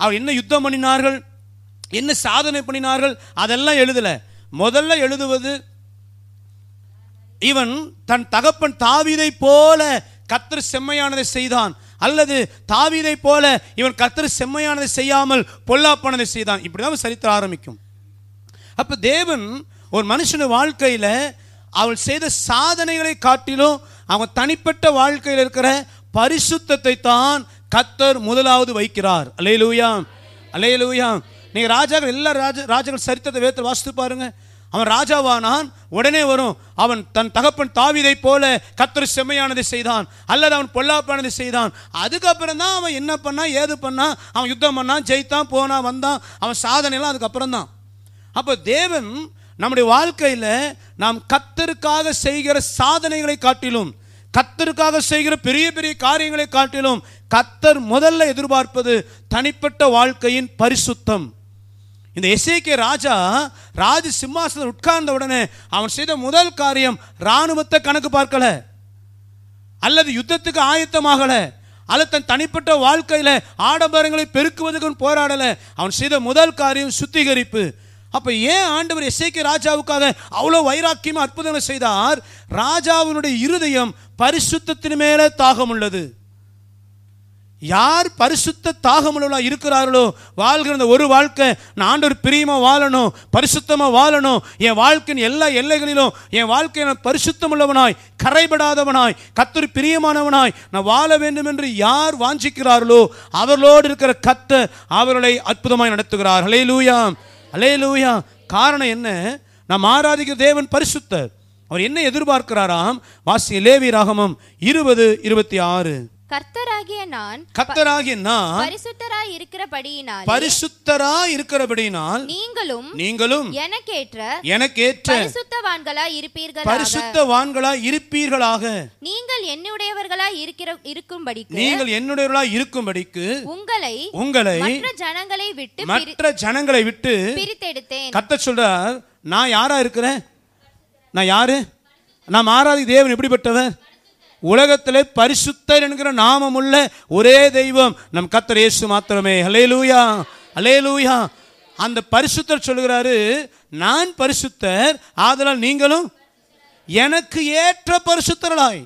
அவர் என்ன யுத்தம் பண்ணினார்கள் என்ன சாதனை பண்ணினார்கள் அதெல்லாம் எழுதலை முதல்ல எழுதுவது இவன் தன் தகப்பன் தாவிதை போல கத்தர் செம்மையானதை செய்தான் அல்லது தாவிதை போல இவன் கத்தர் செம்மையானதை செய்யாமல் பொல்லாப்பானதை செய்தான் இப்படிதான் சரித்திர ஆரம்பிக்கும் அப்போ தேவன் ஒரு மனுஷன வாழ்க்கையில் அவள் செய்த சாதனைகளை காட்டிலும் அவன் தனிப்பட்ட வாழ்க்கையில் இருக்கிற பரிசுத்தத்தை தான் கத்தர் முதலாவது வைக்கிறார் அலையலூயா அலையலூயா நீங்கள் ராஜாக்கள் எல்லா ராஜ ராஜாக்கள் சரித்திரத்தை வேத்த வாசித்து பாருங்கள் அவன் ராஜாவானான் உடனே வரும் அவன் தன் தகப்பன் தாவிதை போல கத்தர் செம்மையானதை செய்தான் அல்லது அவன் பொல்லாப்பானது செய்தான் அதுக்கப்புறம் தான் அவன் என்ன பண்ணா ஏது பண்ணா அவன் யுத்தம் பண்ணான் ஜெயித்தான் போனான் வந்தான் அவன் சாதனைலாம் அதுக்கப்புறம் தான் அப்போ தேவன் நம்முடைய வாழ்க்கையில் நாம் கத்தருக்காக செய்கிற சாதனைகளை காட்டிலும் கத்தருக்காக செய்கிற பெரிய பெரிய காரியங்களை காட்டிலும் கத்தர் முதல்ல எதிர்பார்ப்பது தனிப்பட்ட வாழ்க்கையின் பரிசுத்தம் இந்த எஸ்ஏகே ராஜா ராஜ சிம்மாசனம் உட்கார்ந்த உடனே அவன் செய்த முதல் காரியம் இராணுவத்தை கணக்கு பார்க்கல அல்லது யுத்தத்துக்கு ஆயத்தமாகல அல்லது தன் தனிப்பட்ட வாழ்க்கையில் ஆடம்பரங்களை பெருக்குவதற்கு போராடலை அவன் செய்த முதல் காரியம் சுத்திகரிப்பு அப்போ ஏன் ஆண்டவர் எஸ்ஐக்கு ராஜாவுக்காக அவ்வளோ வைராக்கியமாக அற்புதங்களை செய்தார் ராஜாவினுடைய இருதயம் பரிசுத்தத்தின் மேலே தாகம் உள்ளது யார் பரிசுத்த தாகமுள்ள இருக்கிறார்களோ வாழ்கிற அந்த ஒரு வாழ்க்கை நான் ஆண்டவர் பிரியமாக வாழணும் பரிசுத்தமாக வாழணும் என் வாழ்க்கையின் எல்லா எல்லைகளிலும் என் வாழ்க்கையை நான் பரிசுத்தமுள்ளவனாய் கரைபடாதவனாய் கத்தர் பிரியமானவனாய் நான் வாழ வேண்டும் என்று யார் வாஞ்சிக்கிறார்களோ அவர்களோடு இருக்கிற கத்தை அவர்களை அற்புதமாய் நடத்துகிறார் அலே லூயா அலே லூயா காரணம் என்ன நாம் ஆராதிக்கிற தேவன் பரிசுத்தர் அவர் என்ன எதிர்பார்க்கிறாராம் வாசி லேவி ராகமம் இருபது இருபத்தி ஆறு கர்த்தராகிய நான் கர்த்தராகிய நான் பரிசுத்தராய் இருக்கிறபடியினால் பரிசுத்தராய் இருக்கிறபடியினால் நீங்களும் நீங்களும் எனக்கேற்ற எனக்கேற்ற பரிசுத்தவான்களாய் இருப்பீர்களாக பரிசுத்தவான்களாய் இருப்பீர்களாக நீங்கள் என்னுடையவர்களாய் இருக்கிற இருக்கும்படிக்கு நீங்கள் என்னுடையவர்களாய் இருக்கும்படிக்கு உங்களை உங்களை மற்ற ஜனங்களை விட்டு மற்ற ஜனங்களை விட்டு பிரித்தெடுத்தேன் கர்த்தர் சொல்றார் நான் யாரா இருக்கிறேன் நான் யாரு நான் மாறாதி தேவன் எப்படிப்பட்டவன் உலகத்தில் பரிசுத்தர் என்கிற நாமம் உள்ள ஒரே தெய்வம் நம் கத்தர் இயேசு மாத்திரமே அலே லூயா அலே லூயா அந்த பரிசுத்தர் சொல்கிறாரு நான் பரிசுத்தர் ஆதலால் நீங்களும் எனக்கு ஏற்ற பரிசுத்தர்களாய்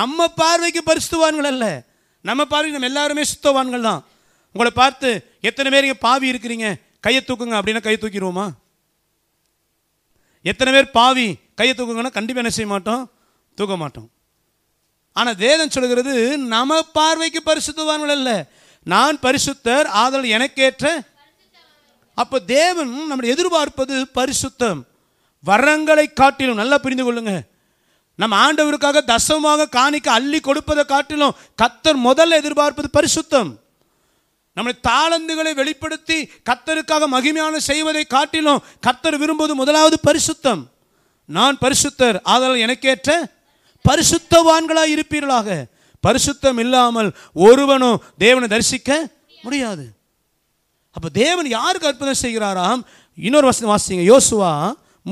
நம்ம பார்வைக்கு பரிசுத்தவான்கள் அல்ல நம்ம பார்வை நம்ம எல்லாருமே சுத்தவான்கள் தான் உங்களை பார்த்து எத்தனை பேர் இங்கே பாவி இருக்கிறீங்க கையை தூக்குங்க அப்படின்னா கையை தூக்கிடுவோமா எத்தனை பேர் பாவி கையை தூக்குங்கன்னா கண்டிப்பாக என்ன செய்ய மாட்டோம் தூக்க மாட்டோம் ஆனால் வேதம் சொல்கிறது நம்ம பார்வைக்கு பரிசுத்தவான்கள் அல்ல நான் பரிசுத்தர் ஆதல் எனக்கேற்ற அப்போ தேவன் நம்முடைய எதிர்பார்ப்பது பரிசுத்தம் வரங்களை காட்டிலும் நல்லா புரிந்து கொள்ளுங்க நம்ம ஆண்டவருக்காக தசமாக காணிக்க அள்ளி கொடுப்பதை காட்டிலும் கத்தர் முதல்ல எதிர்பார்ப்பது பரிசுத்தம் நம்முடைய தாளந்துகளை வெளிப்படுத்தி கத்தருக்காக மகிமையான செய்வதை காட்டிலும் கத்தர் விரும்புவது முதலாவது பரிசுத்தம் நான் பரிசுத்தர் ஆதலால் எனக்கேற்ற பரிசுத்தவான்களாய் இருப்பீர்களாக பரிசுத்தம் இல்லாமல் ஒருவனும் தேவனை தரிசிக்க முடியாது அப்போ தேவன் யாருக்கு அற்புதம் செய்கிறாராம் இன்னொரு வசனம் வாசிங்க யோசுவா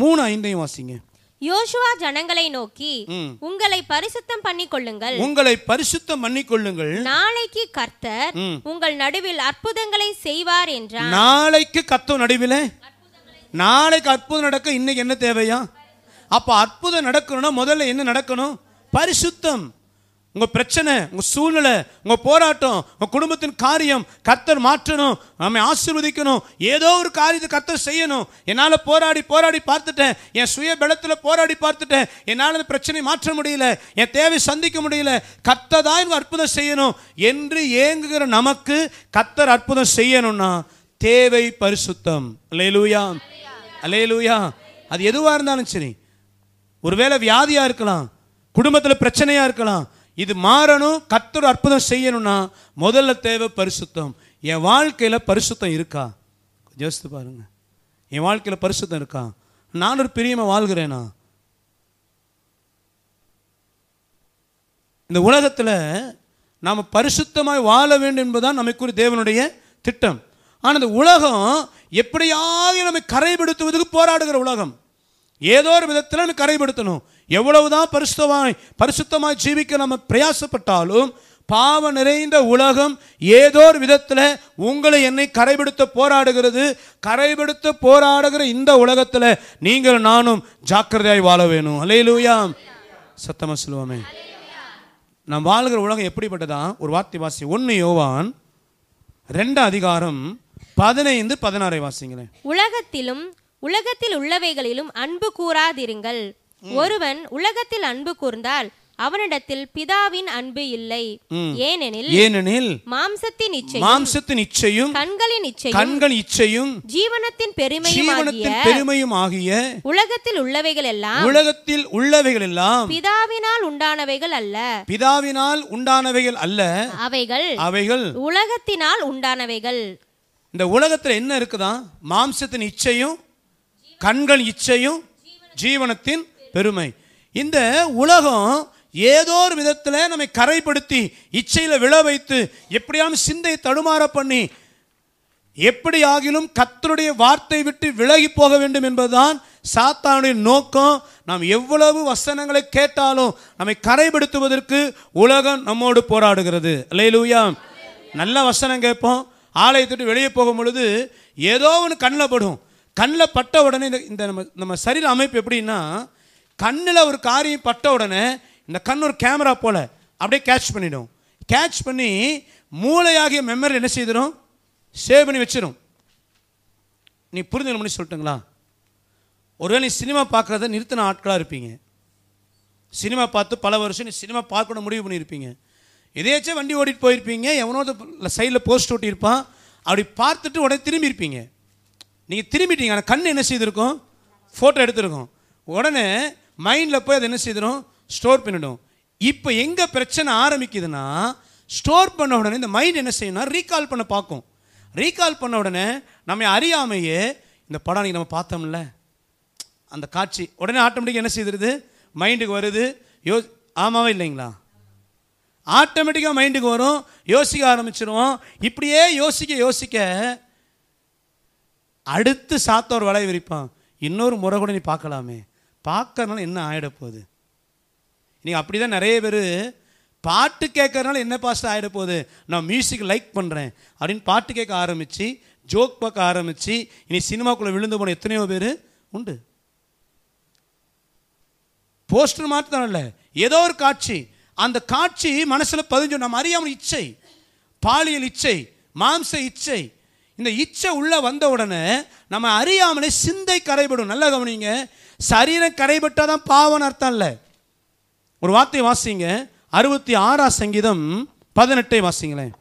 மூணு ஐந்தையும் வாசிங்க யோசுவா ஜனங்களை நோக்கி உங்களை பரிசுத்தம் பண்ணி கொள்ளுங்கள் உங்களை பரிசுத்தம் பண்ணி கொள்ளுங்கள் நாளைக்கு கர்த்தர் உங்கள் நடுவில் அற்புதங்களை செய்வார் என்றார் நாளைக்கு கர்த்தர் நடுவில் நாளைக்கு அற்புதம் நடக்க இன்னைக்கு என்ன தேவையா அப்ப அற்புதம் நடக்கணும்னா முதல்ல என்ன நடக்கணும் பரிசுத்தம் உங்கள் பிரச்சனை உங்கள் சூழ்நிலை உங்கள் போராட்டம் உங்கள் குடும்பத்தின் காரியம் கர்த்தர் மாற்றணும் நம்மை ஆசிர்வதிக்கணும் ஏதோ ஒரு காரியத்தை கர்த்தர் செய்யணும் என்னால் போராடி போராடி பார்த்துட்டேன் என் சுய பலத்தில் போராடி பார்த்துட்டேன் என்னால் அந்த பிரச்சனை மாற்ற முடியல என் தேவை சந்திக்க முடியல இவங்க அற்புதம் செய்யணும் என்று ஏங்குகிற நமக்கு கர்த்தர் அற்புதம் செய்யணும்னா தேவை பரிசுத்தம் அலையலூயா அலையலூயா அது எதுவாக இருந்தாலும் சரி ஒருவேளை வியாதியாக இருக்கலாம் குடும்பத்தில் பிரச்சனையாக இருக்கலாம் இது மாறணும் கத்தர் அற்புதம் செய்யணும்னா முதல்ல தேவை பரிசுத்தம் என் வாழ்க்கையில் பரிசுத்தம் இருக்கா யோசித்து பாருங்கள் என் வாழ்க்கையில் பரிசுத்தம் இருக்கா நான் ஒரு பிரியமாக வாழ்கிறேனா இந்த உலகத்தில் நாம் பரிசுத்தமாய் வாழ வேண்டும் என்பதுதான் நமக்கு ஒரு தேவனுடைய திட்டம் ஆனால் இந்த உலகம் எப்படியாவது நம்மை கரைப்படுத்துவதுக்கு போராடுகிற உலகம் ஏதோ ஒரு விதத்தில் நம்ம கரைப்படுத்தணும் எவ்வளவுதான் பரிசுத்தமாய் பரிசுத்தமாய் ஜீவிக்க நம்ம பிரயாசப்பட்டாலும் பாவ நிறைந்த உலகம் ஏதோ ஒரு விதத்தில் உங்களை என்னை கரைபிடித்த போராடுகிறது கரைபிடித்து போராடுகிற இந்த உலகத்தில் நீங்கள் நானும் ஜாக்கிரதையாய் வாழ வேணும் அலையிலூயா சத்தமாக சொல்லுவோமே நம் வாழ்கிற உலகம் எப்படிப்பட்டதா ஒரு வார்த்தை வாசி ஒன்று யோவான் ரெண்டு அதிகாரம் பதினைந்து பதினாறை வாசிங்களேன் உலகத்திலும் உலகத்தில் உள்ளவைகளிலும் அன்பு கூறாதிருங்கள் ஒருவன் உலகத்தில் அன்பு கூர்ந்தால் அவனிடத்தில் பிதாவின் அன்பு இல்லை ஏனெனில் ஏனெனில் மாம்சத்தின் இச்சை மாம்சத்தின் இச்சையும் கண்களின் இச்சை கண்கள் இச்சையும் ஜீவனத்தின் பெருமையும் ஜீவனத்தின் பெருமையும் ஆகிய உலகத்தில் உள்ளவைகள் எல்லாம் உலகத்தில் உள்ளவைகள் எல்லாம் பிதாவினால் உண்டானவைகள் அல்ல பிதாவினால் உண்டானவைகள் அல்ல அவைகள் அவைகள் உலகத்தினால் உண்டானவைகள் இந்த உலகத்துல என்ன இருக்குதான் மாம்சத்தின் இச்சையும் கண்கள் இச்சையும் ஜீவனத்தின் பெருமை இந்த உலகம் ஏதோ ஒரு விதத்தில் நம்மை கரைப்படுத்தி இச்சையில் விழ வைத்து எப்படியாலும் சிந்தை தடுமாற பண்ணி எப்படி ஆகிலும் கத்தருடைய வார்த்தை விட்டு விலகி போக வேண்டும் என்பதுதான் சாத்தானுடைய நோக்கம் நாம் எவ்வளவு வசனங்களை கேட்டாலும் நம்மை கரைப்படுத்துவதற்கு உலகம் நம்மோடு போராடுகிறது லூயா நல்ல வசனம் கேட்போம் ஆலயத்துட்டு வெளியே போகும் பொழுது ஏதோ ஒன்று கண்ணில் படும் கண்ணில் பட்ட உடனே இந்த நம்ம நம்ம சரீர அமைப்பு எப்படின்னா கண்ணில் ஒரு காரியம் பட்ட உடனே இந்த கண் ஒரு கேமரா போல் அப்படியே கேட்ச் பண்ணிடும் கேட்ச் பண்ணி மூளையாகிய மெமரி என்ன செய்திடும் சேவ் பண்ணி வச்சிடும் நீ புரிஞ்சுக்கணும்னு சொல்லிட்டுங்களா ஒருவேளை நீ சினிமா பார்க்குறத நிறுத்தின ஆட்களாக இருப்பீங்க சினிமா பார்த்து பல வருஷம் நீ சினிமா பார்க்கணும் முடிவு பண்ணியிருப்பீங்க எதேச்சும் வண்டி ஓட்டிட்டு போயிருப்பீங்க எவனோட சைடில் போஸ்ட் ஓட்டியிருப்பான் அப்படி பார்த்துட்டு உடனே திரும்பியிருப்பீங்க நீங்கள் திரும்பிட்டீங்க ஆனால் கண் என்ன செய்திருக்கும் ஃபோட்டோ எடுத்திருக்கோம் உடனே மைண்டில் போய் அதை என்ன செய்திடும் ஸ்டோர் பண்ணிடும் இப்போ எங்கே பிரச்சனை ஆரம்பிக்குதுன்னா ஸ்டோர் பண்ண உடனே இந்த மைண்ட் என்ன செய்யணும் ரீகால் பண்ண பார்க்கும் ரீகால் பண்ண உடனே நம்ம அறியாமையே இந்த படம் அன்றைக்கி நம்ம பார்த்தோம்ல அந்த காட்சி உடனே ஆட்டோமேட்டிக்காக என்ன செய்திருது மைண்டுக்கு வருது யோ ஆமாவே இல்லைங்களா ஆட்டோமேட்டிக்காக மைண்டுக்கு வரும் யோசிக்க ஆரம்பிச்சிருவோம் இப்படியே யோசிக்க யோசிக்க அடுத்து சாத்த ஒரு விரிப்பான் இன்னொரு முறை கூட நீ பார்க்கலாமே பார்க்கறனால என்ன ஆகிடப்போகுது நீங்கள் அப்படி தான் நிறைய பேர் பாட்டு கேட்கறனால என்ன பாஸ்ட் ஆகிடப்போகுது நான் மியூசிக் லைக் பண்ணுறேன் அப்படின்னு பாட்டு கேட்க ஆரம்பித்து ஜோக் பார்க்க ஆரம்பித்து இனி சினிமாக்குள்ளே விழுந்து போன எத்தனையோ பேர் உண்டு போஸ்டர் தான் இல்லை ஏதோ ஒரு காட்சி அந்த காட்சி மனசில் பதிஞ்சு நம்ம அறியாமல் இச்சை பாலியல் இச்சை மாம்ச இச்சை இந்த இச்சை உள்ளே வந்த உடனே நம்ம அறியாமலே சிந்தை கரைபடும் நல்லா கவனிங்க சரீரம் கடைபட்டால் தான் பாவம்னு அர்த்தம் இல்லை ஒரு வார்த்தை வாசிங்க அறுபத்தி ஆறாம் சங்கீதம் பதினெட்டை வாசிங்களேன்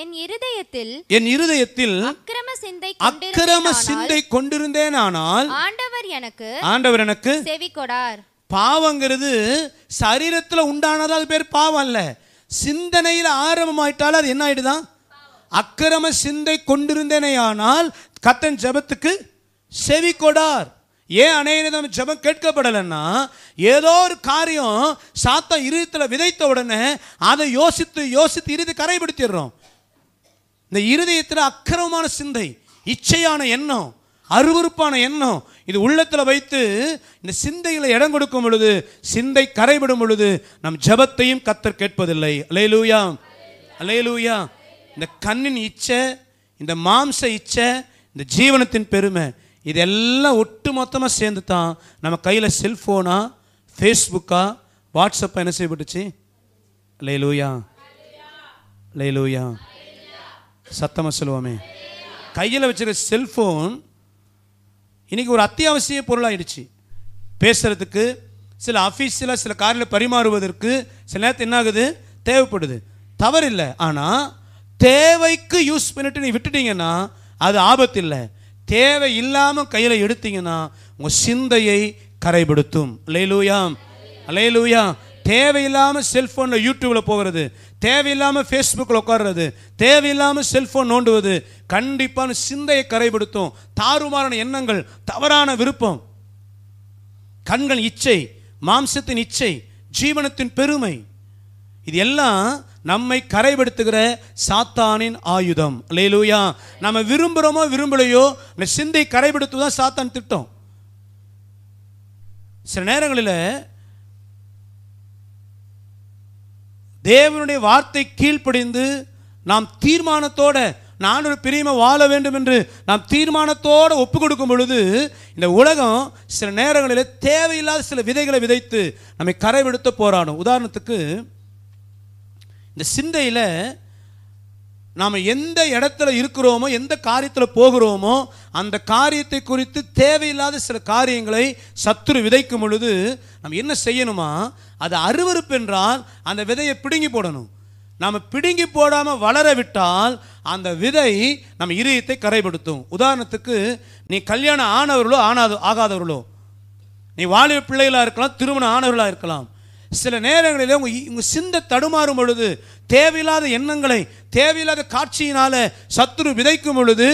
என் இருதயத்தில் என் இருதயத்தில் அக்கிரம சிந்தை அக்கிரம சிந்தை கொண்டிருந்தேன் ஆனால் ஆண்டவர் எனக்கு ஆண்டவர் எனக்கு செவி கொடார் பாவங்கிறது சரீரத்தில் உண்டானதால் பேர் பாவம் இல்லை சிந்தனையில் ஆரம்பமாயிட்டாலும் அது என்ன ஆயிடுதான் அக்கிரம சிந்தை கொண்டிருந்தேனே ஆனால் கத்தன் ஜபத்துக்கு செவி கொடார் ஏன் அநேகரிடம் ஜபம் கேட்கப்படலைன்னா ஏதோ ஒரு காரியம் சாத்தம் இருதயத்தில் விதைத்த உடனே அதை யோசித்து யோசித்து இறுதி கரைபிடித்திடுறோம் இந்த இருதயத்தில் அக்கிரமமான சிந்தை இச்சையான எண்ணம் அருவறுப்பான எண்ணம் இது உள்ளத்தில் வைத்து இந்த சிந்தையில் இடம் கொடுக்கும் பொழுது சிந்தை கரைபடும் பொழுது நம் ஜபத்தையும் கத்தர் கேட்பதில்லை அலையலூயா அலையலூயா இந்த கண்ணின் இச்சை இந்த மாம்ச இச்சை இந்த ஜீவனத்தின் பெருமை இதெல்லாம் ஒட்டு மொத்தமாக சேர்ந்து தான் நம்ம கையில் செல்ஃபோனா ஃபேஸ்புக்கா வாட்ஸ்அப்பாக என்ன செய்யப்பட்டுச்சு லைலூயா லைலூயா சத்தமாக சொல்லுவோமே கையில் வச்சுருக்க செல்ஃபோன் இன்றைக்கி ஒரு அத்தியாவசிய பொருளாகிடுச்சு பேசுகிறதுக்கு சில ஆஃபீஸில் சில காரில் பரிமாறுவதற்கு சில நேரத்தில் என்ன ஆகுது தேவைப்படுது தவறில்லை ஆனால் தேவைக்கு யூஸ் பண்ணிட்டு நீ விட்டுட்டீங்கன்னா அது ஆபத்து இல்லை தேவை இல்லாமல் கையில் எடுத்தீங்கன்னா உங்கள் சிந்தையை கரைபடுத்தும் அலையலூயாம் அலையலூயாம் தேவையில்லாமல் செல்ஃபோனில் யூடியூப்பில் போகிறது தேவையில்லாமல் ஃபேஸ்புக்கில் உட்காடுறது தேவையில்லாமல் செல்ஃபோன் நோண்டுவது கண்டிப்பான சிந்தையை கரைபடுத்தும் தாறுமாறான எண்ணங்கள் தவறான விருப்பம் கண்கள் இச்சை மாம்சத்தின் இச்சை ஜீவனத்தின் பெருமை இது எல்லாம் நம்மை கரைபடுத்துகிற சாத்தானின் ஆயுதம் லேலூயா நம்ம விரும்புகிறோமோ விரும்பலையோ இந்த சிந்தை கரைபடுத்துவதான் சாத்தான் திட்டம் சில நேரங்களில் தேவனுடைய வார்த்தை கீழ்ப்படிந்து நாம் தீர்மானத்தோட நான் ஒரு பிரியமை வாழ வேண்டும் என்று நாம் தீர்மானத்தோடு ஒப்பு கொடுக்கும் பொழுது இந்த உலகம் சில நேரங்களில் தேவையில்லாத சில விதைகளை விதைத்து நம்மை கரைவிடுத்த போராடும் உதாரணத்துக்கு இந்த சிந்தையில் நாம் எந்த இடத்துல இருக்கிறோமோ எந்த காரியத்தில் போகிறோமோ அந்த காரியத்தை குறித்து தேவையில்லாத சில காரியங்களை சத்துரு விதைக்கும் பொழுது நம்ம என்ன செய்யணுமா அது அருவறுப்பு என்றால் அந்த விதையை பிடுங்கி போடணும் நாம் பிடுங்கி போடாமல் வளர விட்டால் அந்த விதை நம்ம இதயத்தை கரைப்படுத்தும் உதாரணத்துக்கு நீ கல்யாணம் ஆனவர்களோ ஆனாத ஆகாதவர்களோ நீ வாலிப பிள்ளைகளாக இருக்கலாம் திருமண ஆனவர்களாக இருக்கலாம் சில நேரங்களில் உங்கள் உங்க சிந்த தடுமாறும் பொழுது தேவையில்லாத எண்ணங்களை தேவையில்லாத காட்சியினால் சத்துரு விதைக்கும் பொழுது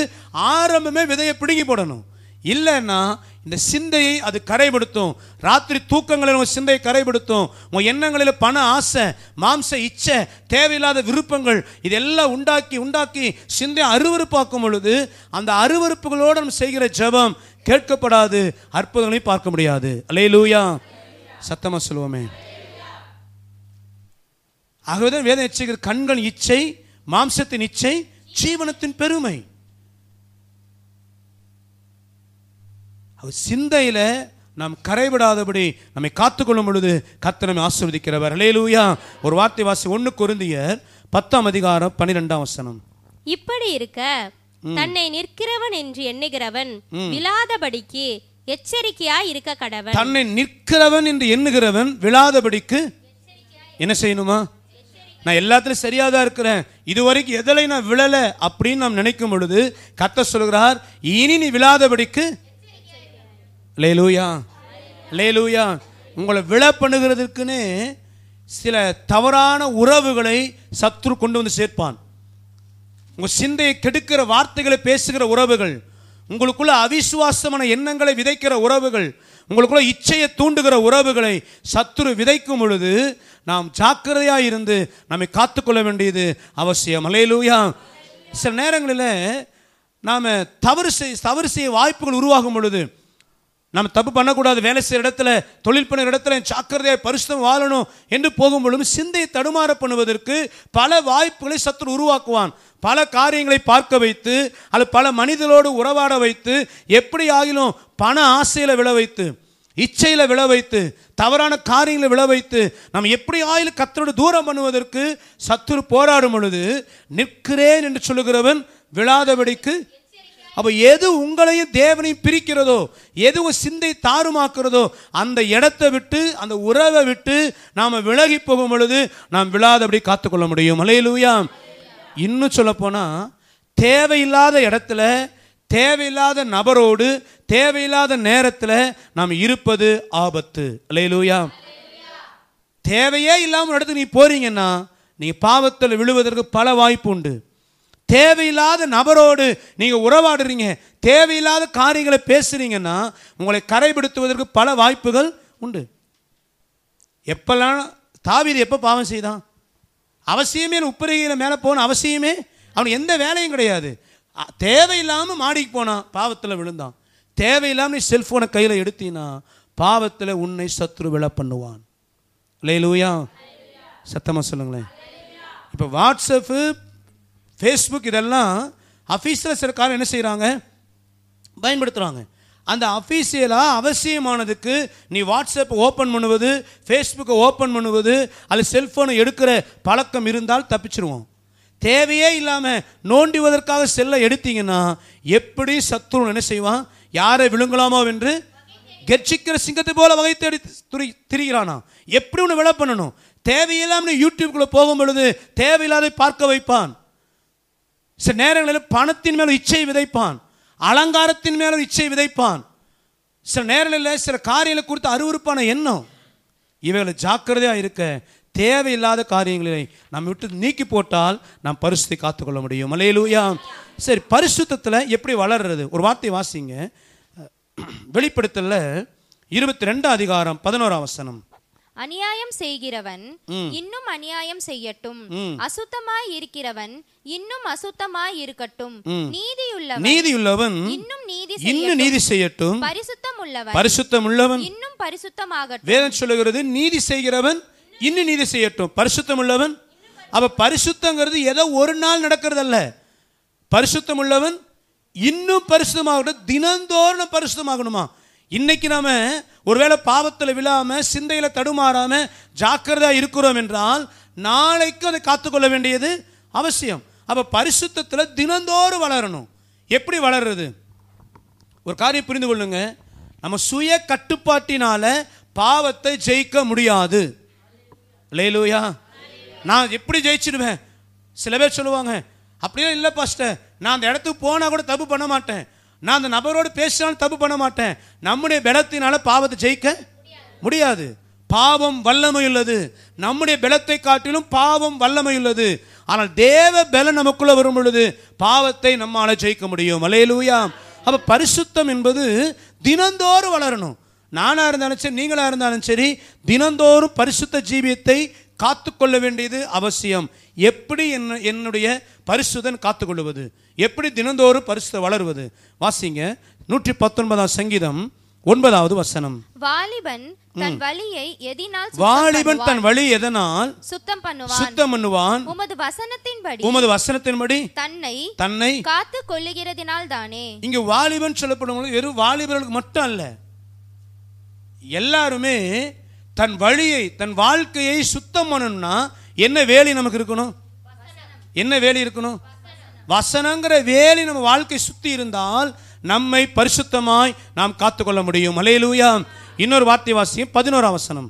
ஆரம்பமே விதையை பிடுங்கி போடணும் இல்லைன்னா இந்த சிந்தையை அது கரைபடுத்தும் ராத்திரி தூக்கங்களில் உங்கள் சிந்தையை கரைபடுத்தும் உங்கள் எண்ணங்களில் பண ஆசை மாம்ச இச்சை தேவையில்லாத விருப்பங்கள் இதெல்லாம் உண்டாக்கி உண்டாக்கி சிந்தை அருவறுப்பாக்கும் பொழுது அந்த அருவறுப்புகளோடு நம்ம செய்கிற ஜபம் கேட்கப்படாது அற்புதங்களையும் பார்க்க முடியாது அலே லூயா சத்தமாக சொல்லுவோமே ஆகவேதான் வேதம் எச்சரிக்கிறது கண்கள் இச்சை மாம்சத்தின் இச்சை ஜீவனத்தின் பெருமை அவர் சிந்தையில் நாம் கரைவிடாதபடி நம்மை காத்துக்கொள்ளும் பொழுது கத்தை நம்மை லேலூயா ஒரு வார்த்தை வாசி ஒன்று குருந்தியர் பத்தாம் அதிகாரம் பன்னிரெண்டாம் வசனம் இப்படி இருக்க தன்னை நிற்கிறவன் என்று எண்ணுகிறவன் விழாதபடிக்கு எச்சரிக்கையா இருக்க கடவன் தன்னை நிற்கிறவன் என்று எண்ணுகிறவன் விழாதபடிக்கு என்ன செய்யணுமா நான் எல்லாத்துலையும் சரியாக தான் இருக்கிறேன் இது வரைக்கும் எதில் நான் விழலை அப்படின்னு நாம் நினைக்கும் பொழுது கத்த சொல்கிறார் இனி நீ விழாதபடிக்கு லேலூயா லேலூயா உங்களை விழ பண்ணுகிறதுக்குன்னு சில தவறான உறவுகளை சத்ரு கொண்டு வந்து சேர்ப்பான் உங்கள் சிந்தையை கெடுக்கிற வார்த்தைகளை பேசுகிற உறவுகள் உங்களுக்குள்ள அவிசுவாசமான எண்ணங்களை விதைக்கிற உறவுகள் உங்களுக்குள்ள இச்சையை தூண்டுகிற உறவுகளை சத்துரு விதைக்கும் பொழுது நாம் ஜாக்கிரதையாக இருந்து நம்மை காத்துக்கொள்ள வேண்டியது அவசியம் அலையலூயா சில நேரங்களில் நாம் தவறு செய் தவறு செய்ய வாய்ப்புகள் உருவாகும் பொழுது நம்ம தப்பு பண்ணக்கூடாது வேலை செய்கிற இடத்துல தொழில் பண்ணுற இடத்துல என் ஜாக்கிரதையாக பரிசுத்தம் வாழணும் என்று போகும் பொழுது சிந்தையை தடுமாற பண்ணுவதற்கு பல வாய்ப்புகளை சத்துரு உருவாக்குவான் பல காரியங்களை பார்க்க வைத்து அது பல மனிதர்களோடு உறவாட வைத்து எப்படி ஆகிலும் பண ஆசையில் விழ வைத்து இச்சையில் விழ வைத்து தவறான காரியங்களை விழ வைத்து நம்ம எப்படி ஆயிலும் கத்தரோடு தூரம் பண்ணுவதற்கு சத்துரு போராடும் பொழுது நிற்கிறேன் என்று சொல்லுகிறவன் விழாதபடிக்கு அப்போ எது உங்களையும் தேவனையும் பிரிக்கிறதோ எது சிந்தை தாறுமாக்குறதோ அந்த இடத்தை விட்டு அந்த உறவை விட்டு நாம் விலகி போகும் பொழுது நாம் விழாதபடி காத்துக்கொள்ள முடியும் அலையிலூயா இன்னும் சொல்லப்போனால் தேவையில்லாத இடத்துல தேவையில்லாத நபரோடு தேவையில்லாத நேரத்தில் நாம் இருப்பது ஆபத்து அலையிலூயா தேவையே இல்லாமல் இடத்துக்கு நீ போறீங்கன்னா நீ பாவத்தில் விழுவதற்கு பல வாய்ப்பு உண்டு தேவையில்லாத நபரோடு நீங்கள் உறவாடுறீங்க தேவையில்லாத காரியங்களை பேசுகிறீங்கன்னா உங்களை கரைபிடுத்துவதற்கு பல வாய்ப்புகள் உண்டு எப்பெல்லாம் தாவீர் எப்போ பாவம் செய்தான் அவசியமே உப்பரிகையில் மேலே போன அவசியமே அவன் எந்த வேலையும் கிடையாது தேவையில்லாமல் மாடிக்கு போனான் பாவத்தில் விழுந்தான் தேவையில்லாமல் நீ செல்ஃபோனை கையில் எடுத்தினா பாவத்தில் உன்னை சத்ரு விழ பண்ணுவான் இல்லையிலூயா சத்தமாக சொல்லுங்களேன் இப்போ வாட்ஸ்அப்பு ஃபேஸ்புக் இதெல்லாம் சில காலம் என்ன செய்கிறாங்க பயன்படுத்துகிறாங்க அந்த அஃபீஷியலாக அவசியமானதுக்கு நீ வாட்ஸ்அப் ஓப்பன் பண்ணுவது ஃபேஸ்புக்கை ஓப்பன் பண்ணுவது அல்லது செல்ஃபோனை எடுக்கிற பழக்கம் இருந்தால் தப்பிச்சிருவோம் தேவையே இல்லாமல் நோண்டிவதற்காக செல்லை எடுத்தீங்கன்னா எப்படி சத்துரு என்ன செய்வான் யாரை விழுங்கலாமோ என்று கெர்ச்சிக்கிற சிங்கத்தை போல வகை தேடி துரி திரிகிறானா எப்படி ஒன்று விளை பண்ணணும் தேவையில்லாமல் யூடியூப்குள்ளே போகும் பொழுது தேவையில்லாத பார்க்க வைப்பான் சில நேரங்களில் பணத்தின் மேல் இச்சை விதைப்பான் அலங்காரத்தின் மேலும் இச்சை விதைப்பான் சில நேரங்களில் சில காரியங்களை கொடுத்து அருவறுப்பான எண்ணம் இவைகளை ஜாக்கிரதையாக இருக்க தேவையில்லாத காரியங்களை நம்ம விட்டு நீக்கி போட்டால் நாம் பரிசுத்தை காத்துக்கொள்ள முடியும் மலையிலூயா சரி பரிசுத்தத்தில் எப்படி வளர்றது ஒரு வார்த்தை வாசிங்க வெளிப்படுத்தல இருபத்தி ரெண்டு அதிகாரம் பதினோராம் வசனம் அநியாயம் செய்கிறவன் இன்னும் அநியாயம் செய்யட்டும் அசுத்தமாய் இருக்கிறவன் இன்னும் அசுத்தமாய் இருக்கட்டும் நீதியுள்ளவன் நீதியுள்ளவன் இன்னும் நீதி இன்னும் நீதி செய்யட்டும் பரிசுத்தம் உள்ளவன் பரிசுத்தம் உள்ளவன் இன்னும் பரிசுத்தமாக வேதம் சொல்லுகிறது நீதி செய்கிறவன் இன்னும் நீதி செய்யட்டும் பரிசுத்தம் உள்ளவன் அப்ப பரிசுத்தங்கிறது ஏதோ ஒரு நாள் அல்ல பரிசுத்தம் உள்ளவன் இன்னும் பரிசுத்தமாகட்டும் தினந்தோறும் பரிசுத்தமாகணுமா இன்னைக்கு நாம ஒருவேளை பாவத்தில் விழாமல் சிந்தையில் தடுமாறாமல் ஜாக்கிரதையாக இருக்கிறோம் என்றால் நாளைக்கு அதை காத்துக்கொள்ள வேண்டியது அவசியம் அப்போ பரிசுத்தத்தில் தினந்தோறும் வளரணும் எப்படி வளர்றது ஒரு காரியம் புரிந்து கொள்ளுங்க நம்ம சுய கட்டுப்பாட்டினால பாவத்தை ஜெயிக்க முடியாது லேலூயா நான் எப்படி ஜெயிச்சிடுவேன் சில பேர் சொல்லுவாங்க அப்படியே இல்லை பாஸ்டர் நான் அந்த இடத்துக்கு போனால் கூட தப்பு பண்ண மாட்டேன் நான் அந்த நபரோடு பேசினாலும் தப்பு பண்ண மாட்டேன் நம்முடைய பலத்தினால பாவத்தை ஜெயிக்க முடியாது பாவம் வல்லமை உள்ளது நம்முடைய பலத்தை காட்டிலும் பாவம் வல்லமை உள்ளது ஆனால் தேவ பலம் நமக்குள்ள வரும் பொழுது பாவத்தை நம்மால் ஜெயிக்க முடியும் அலையலூயா அப்போ பரிசுத்தம் என்பது தினந்தோறும் வளரணும் நானாக இருந்தாலும் சரி நீங்களாக இருந்தாலும் சரி தினந்தோறும் பரிசுத்த ஜீவியத்தை காத்துக்கொள்ள வேண்டியது அவசியம் எப்படி என்ன என்னுடைய பரிசுதன் காத்துக்கொள்வது எப்படி தினந்தோறும் பரிசுத வளருவது வாசிங்க நூற்றி பத்தொன்பதாம் சங்கீதம் ஒன்பதாவது வசனம் வாலிபன் தன் வழியை எதினால் வாலிபன் தன் வழி எதனால் சுத்தம் பண்ணுவான் சுத்தம் பண்ணுவான் உமது வசனத்தின்படி உமது வசனத்தின்படி தன்னை தன்னை காத்து கொள்ளுகிறதினால் தானே இங்க வாலிபன் சொல்லப்படும்போது வெறும் வாலிபர்களுக்கு மட்டும் அல்ல எல்லாருமே தன் வழியை தன் வாழ்க்கையை சுத்தம் பண்ணணும்னா என்ன வேலி நமக்கு இருக்கணும் என்ன வேலி இருக்கணும் வசனங்கிற வேலி நம்ம வாழ்க்கை சுத்தி இருந்தால் நம்மை பரிசுத்தமாய் நாம் காத்துக்கொள்ள முடியும் அலையலூயா இன்னொரு வார்த்தை வாசியம் பதினோராம் வசனம்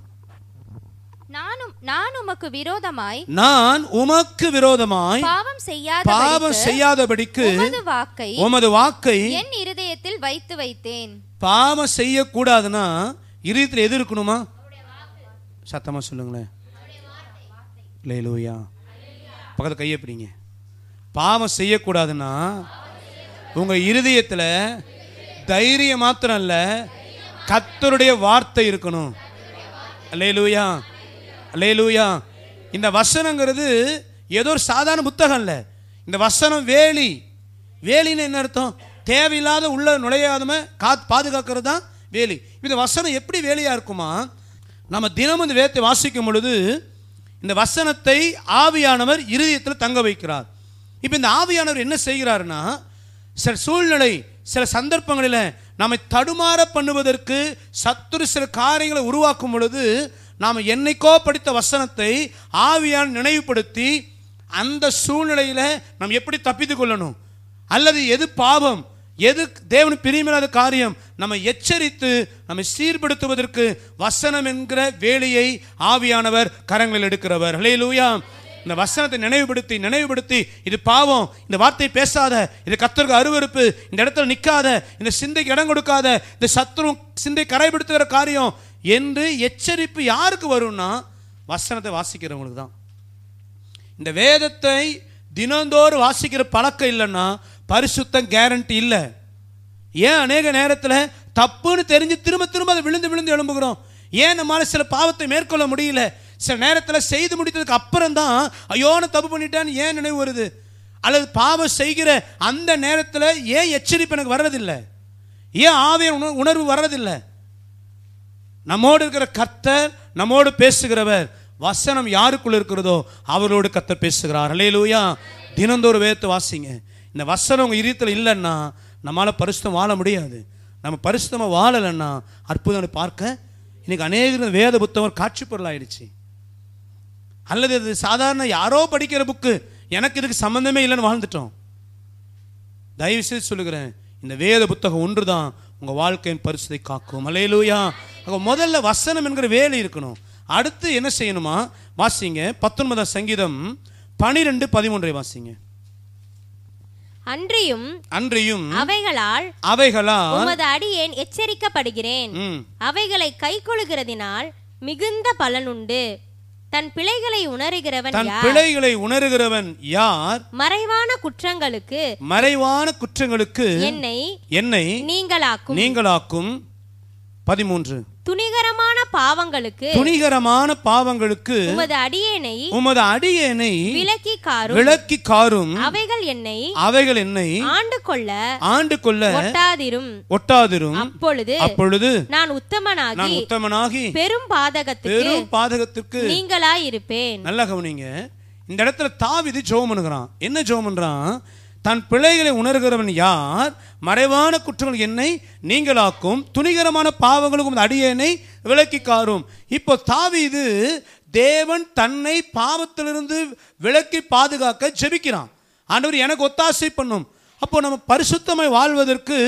நானும் நான் உமக்கு விரோதமாய் நான் உமக்கு விரோதமாய் பாவம் செய்யாத பாவம் செய்யாதபடிக்கு வாக்கை உமது வாக்கை என் இருதயத்தில் வைத்து வைத்தேன் பாவம் செய்யக்கூடாதுன்னா இருதயத்தில் எது இருக்கணுமா சத்தமா சொல்லுங்களேன் லே லூயா பக்கத்தில் கையப்பிடிங்க பாவம் செய்யக்கூடாதுன்னா உங்கள் இருதயத்தில் தைரியம் மாத்திரம் இல்லை கத்தருடைய வார்த்தை இருக்கணும் லேலூயா லூயா லே லூயா இந்த வசனங்கிறது ஏதோ ஒரு சாதாரண புத்தகம் இல்லை இந்த வசனம் வேலி வேலின்னு என்ன அர்த்தம் தேவையில்லாத உள்ள நுழையாதம காத் பாதுகாக்கிறது தான் வேலி இந்த வசனம் எப்படி வேலையாக இருக்குமா நம்ம தினமும் இந்த வேத்தை வாசிக்கும் பொழுது இந்த வசனத்தை ஆவியானவர் இருதயத்தில் தங்க வைக்கிறார் இப்போ இந்த ஆவியானவர் என்ன செய்கிறார்னா சில சூழ்நிலை சில சந்தர்ப்பங்களில் நம்மை தடுமாற பண்ணுவதற்கு சத்துரு சில காரியங்களை உருவாக்கும் பொழுது நாம் என்னைக்கோ படித்த வசனத்தை ஆவியான் நினைவுபடுத்தி அந்த சூழ்நிலையில் நாம் எப்படி தப்பித்து கொள்ளணும் அல்லது எது பாவம் எது தேவன் பிரியமில்லாத காரியம் நம்ம எச்சரித்து நம்மை சீர்படுத்துவதற்கு வசனம் என்கிற வேலையை ஆவியானவர் கரங்களில் எடுக்கிறவர் ஹலே லூயா இந்த வசனத்தை நினைவுபடுத்தி நினைவுபடுத்தி இது பாவம் இந்த வார்த்தை பேசாத இது கத்தருக்கு அருவறுப்பு இந்த இடத்துல நிற்காத இந்த சிந்தைக்கு இடம் கொடுக்காத இந்த சத்ரு சிந்தை கரைப்படுத்துகிற காரியம் என்று எச்சரிப்பு யாருக்கு வரும்னா வசனத்தை வாசிக்கிறவங்களுக்கு தான் இந்த வேதத்தை தினந்தோறும் வாசிக்கிற பழக்கம் இல்லைன்னா பரிசுத்தம் கேரண்டி இல்லை ஏன் அநேக நேரத்தில் தப்புன்னு தெரிஞ்சு திரும்ப திரும்ப அதை விழுந்து விழுந்து எழும்புகிறோம் ஏன் நம்மளால் சில பாவத்தை மேற்கொள்ள முடியல சில நேரத்தில் செய்து முடித்ததுக்கு அப்புறம் தான் ஐயோன்னு தப்பு பண்ணிட்டான்னு ஏன் நினைவு வருது அல்லது பாவம் செய்கிற அந்த நேரத்தில் ஏன் எச்சரிப்பு எனக்கு வர்றதில்லை ஏன் ஆவிய உணர்வு வர்றதில்லை நம்மோடு இருக்கிற கர்த்தர் நம்மோடு பேசுகிறவர் வசனம் யாருக்குள்ள இருக்கிறதோ அவரோடு கத்த பேசுகிறார் அலையிலூயா தினந்தோறு வேத்து வாசிங்க இந்த வசனம் உங்கள் இருத்தில் இல்லைன்னா நம்மளால் பரிசுத்தம் வாழ முடியாது நம்ம பரிசுத்தமாக வாழலைன்னா அற்புதங்களை பார்க்க இன்றைக்கி அநேக வேத புத்தகம் காட்சி பொருள் ஆயிடுச்சு அல்லது அது சாதாரண யாரோ படிக்கிற புக்கு எனக்கு இதுக்கு சம்மந்தமே இல்லைன்னு வாழ்ந்துட்டோம் தயவு செய்து சொல்லுகிறேன் இந்த வேத புத்தகம் ஒன்று தான் உங்கள் வாழ்க்கையின் பரிசுதை காக்கும் அலையிலூயா அங்கே முதல்ல வசனம் என்கிற வேலை இருக்கணும் அடுத்து என்ன செய்யணுமா வாசிங்க பத்தொன்பதாம் சங்கீதம் பனிரெண்டு பதிமூன்றை வாசிங்க அன்றியும் அன்றியும் அவைகளால் அவைகளால் உமது அடியேன் எச்சரிக்கப்படுகிறேன் அவைகளை கை கொள்கிறதினால் மிகுந்த பலன் உண்டு தன் பிழைகளை உணர்கிறவன் தன் பிழைகளை உணர்கிறவன் யார் மறைவான குற்றங்களுக்கு மறைவான குற்றங்களுக்கு என்னை என்னை நீங்களாக்கும் நீங்களாக்கும் பதிமூன்று துணிகரமான பாவங்களுக்கு துணிகரமான பாவங்களுக்கு உமது அடியேனை உமது அடியேனை விளக்கி காரும் விளக்கி காரும் அவைகள் என்னை அவைகள் என்னை ஆண்டு கொள்ள ஆண்டு கொள்ள ஒட்டாதிரும் ஒட்டாதிரும் அப்பொழுது அப்பொழுது நான் உத்தமனாகி நான் உத்தமனாகி பெரும் பாதகத்துக்கு பெரும் பாதகத்துக்கு நீங்களாய் இருப்பேன் நல்ல கவனிங்க இந்த இடத்துல தாவிது ஜோம் என்ன ஜோம் பண்றான் தன் பிழைகளை உணர்கிறவன் யார் மறைவான குற்றங்கள் என்னை நீங்களாக்கும் துணிகரமான பாவங்களுக்கும் அடியனை விலக்கி காரும் இப்போ தாவி இது தேவன் தன்னை பாவத்திலிருந்து விலக்கி பாதுகாக்க ஜெபிக்கிறான் ஆண்டவர் எனக்கு ஒத்தாசை பண்ணும் அப்போ நம்ம பரிசுத்தமாய் வாழ்வதற்கு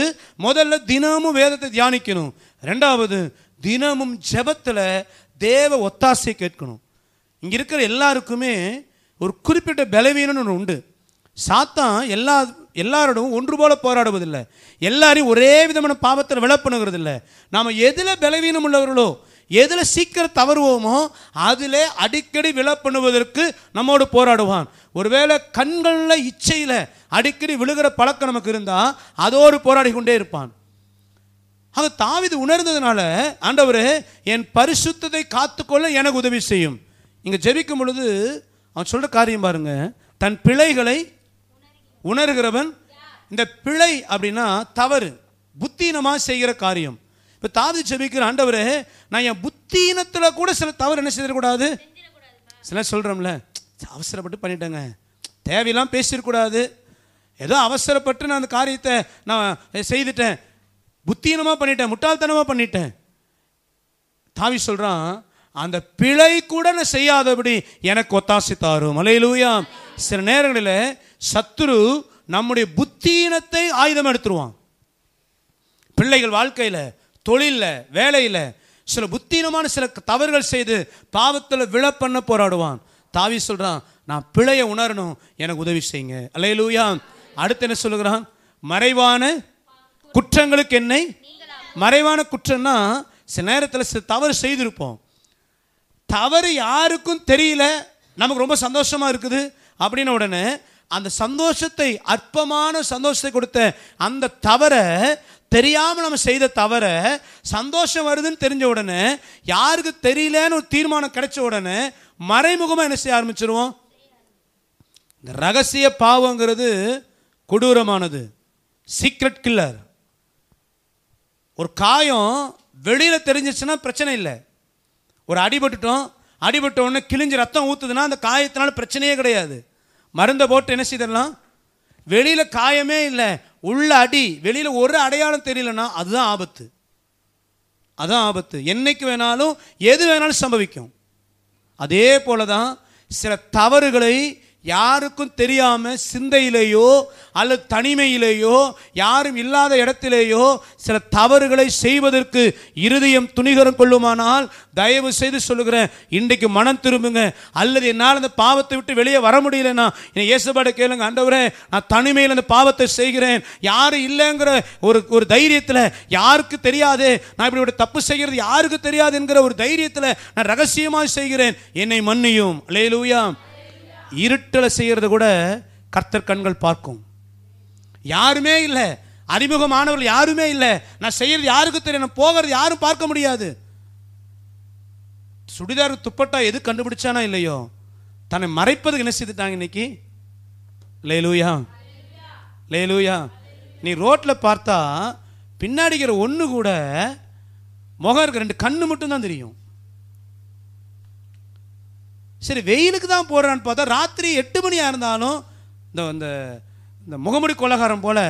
முதல்ல தினமும் வேதத்தை தியானிக்கணும் ரெண்டாவது தினமும் ஜெபத்தில் தேவ ஒத்தாசை கேட்கணும் இங்கே இருக்கிற எல்லாருக்குமே ஒரு குறிப்பிட்ட பலவீனம்னு ஒன்று உண்டு சாத்தான் எல்லா எல்லாரோடும் ஒன்று போல போராடுவதில்லை எல்லாரையும் ஒரே விதமான பாவத்தில் விளப்பணுங்கிறது இல்லை நாம் எதில் பலவீனம் உள்ளவர்களோ எதில் சீக்கிரம் தவறுவோமோ அதில் அடிக்கடி விழ நம்மோடு போராடுவான் ஒருவேளை கண்களில் இச்சையில் அடிக்கடி விழுகிற பழக்கம் நமக்கு இருந்தால் அதோடு போராடி கொண்டே இருப்பான் அது தாவிது உணர்ந்ததுனால ஆண்டவர் என் பரிசுத்தத்தை காத்துக்கொள்ள எனக்கு உதவி செய்யும் இங்கே ஜெபிக்கும் பொழுது அவன் சொல்கிற காரியம் பாருங்கள் தன் பிழைகளை உணர்கிறவன் இந்த பிழை அப்படின்னா தவறு புத்தீனமாக செய்கிற காரியம் இப்போ தாவி செபிக்கிற ஆண்டவர் நான் என் புத்தீனத்தில் கூட சில தவறு என்ன செய்திடக்கூடாது சில சொல்கிறோம்ல அவசரப்பட்டு பண்ணிட்டேங்க தேவையெல்லாம் பேசிடக்கூடாது ஏதோ அவசரப்பட்டு நான் அந்த காரியத்தை நான் செய்துட்டேன் புத்தீனமாக பண்ணிட்டேன் முட்டாள்தனமாக பண்ணிட்டேன் தாவி சொல்கிறான் அந்த பிழை கூட நான் செய்யாதபடி எனக்கு ஒத்தாசி தாரும் அலையிலூயாம் சில நேரங்களில் சத்துரு நம்முடைய புத்தீனத்தை ஆயுதம் எடுத்துருவான் பிள்ளைகள் வாழ்க்கையில் தொழிலில் வேலையில் சில புத்தீனமான சில தவறுகள் செய்து பாவத்தில் விழ பண்ண போராடுவான் தாவி சொல்கிறான் நான் பிழையை உணரணும் எனக்கு உதவி செய்யுங்க அல்ல அடுத்து என்ன சொல்லுகிறான் மறைவான குற்றங்களுக்கு என்னை மறைவான குற்றம்னா சில நேரத்தில் சில தவறு செய்திருப்போம் தவறு யாருக்கும் தெரியல நமக்கு ரொம்ப சந்தோஷமாக இருக்குது அப்படின்ன உடனே அந்த சந்தோஷத்தை அற்பமான சந்தோஷத்தை கொடுத்த அந்த தவற தெரியாமல் நம்ம செய்த தவற சந்தோஷம் வருதுன்னு தெரிஞ்ச உடனே யாருக்கு தெரியலன்னு ஒரு தீர்மானம் கிடைச்ச உடனே மறைமுகமாக என்ன செய்ய ஆரம்பிச்சிருவோம் இந்த ரகசிய பாவங்கிறது கொடூரமானது சீக்ரெட் கில்லர் ஒரு காயம் வெளியில் தெரிஞ்சிச்சுன்னா பிரச்சனை இல்லை ஒரு அடிபட்டுட்டோம் அடிபட்ட உடனே கிழிஞ்சு ரத்தம் ஊற்றுதுன்னா அந்த காயத்தினால பிரச்சனையே கிடையாது மருந்தை போட்டு என்ன செய்திடலாம் வெளியில் காயமே இல்லை உள்ள அடி வெளியில் ஒரு அடையாளம் தெரியலன்னா அதுதான் ஆபத்து அதுதான் ஆபத்து என்னைக்கு வேணாலும் எது வேணாலும் சம்பவிக்கும் அதே போல தான் சில தவறுகளை யாருக்கும் தெரியாமல் சிந்தையிலேயோ அல்லது தனிமையிலேயோ யாரும் இல்லாத இடத்திலேயோ சில தவறுகளை செய்வதற்கு இருதயம் துணிகரம் கொள்ளுமானால் தயவு செய்து சொல்லுகிறேன் இன்றைக்கு மனம் திரும்புங்க அல்லது என்னால் அந்த பாவத்தை விட்டு வெளியே வர முடியலன்னா என்னை இயேசுபாடு கேளுங்க அண்டவரே நான் தனிமையில் அந்த பாவத்தை செய்கிறேன் யாரும் இல்லைங்கிற ஒரு ஒரு தைரியத்தில் யாருக்கு தெரியாது நான் இப்படி ஒரு தப்பு செய்கிறது யாருக்கு தெரியாது என்கிற ஒரு தைரியத்தில் நான் ரகசியமாக செய்கிறேன் என்னை மன்னியும் லேலூயாம் இருட்டலை செய்கிறது கூட கர்த்தர் கண்கள் பார்க்கும் யாருமே இல்லை அறிமுகமானவர்கள் யாருமே இல்லை நான் செய்கிறது யாருக்கு தெரியும் போகிறது யாரும் பார்க்க முடியாது சுடிதார் துப்பட்டா எது கண்டுபிடிச்சானா இல்லையோ தன்னை மறைப்பதுக்கு என்ன செய்துட்டாங்க இன்னைக்கு லேலூயா லேலூயா நீ ரோட்டில் பார்த்தா பின்னாடிக்கிற ஒன்று கூட முகம் இருக்கிற ரெண்டு கண்ணு மட்டும்தான் தெரியும் சரி வெயிலுக்கு தான் போடுறான்னு பார்த்தா ராத்திரி எட்டு மணியாக இருந்தாலும் இந்த இந்த இந்த முகமுடி கொலகாரம் போல்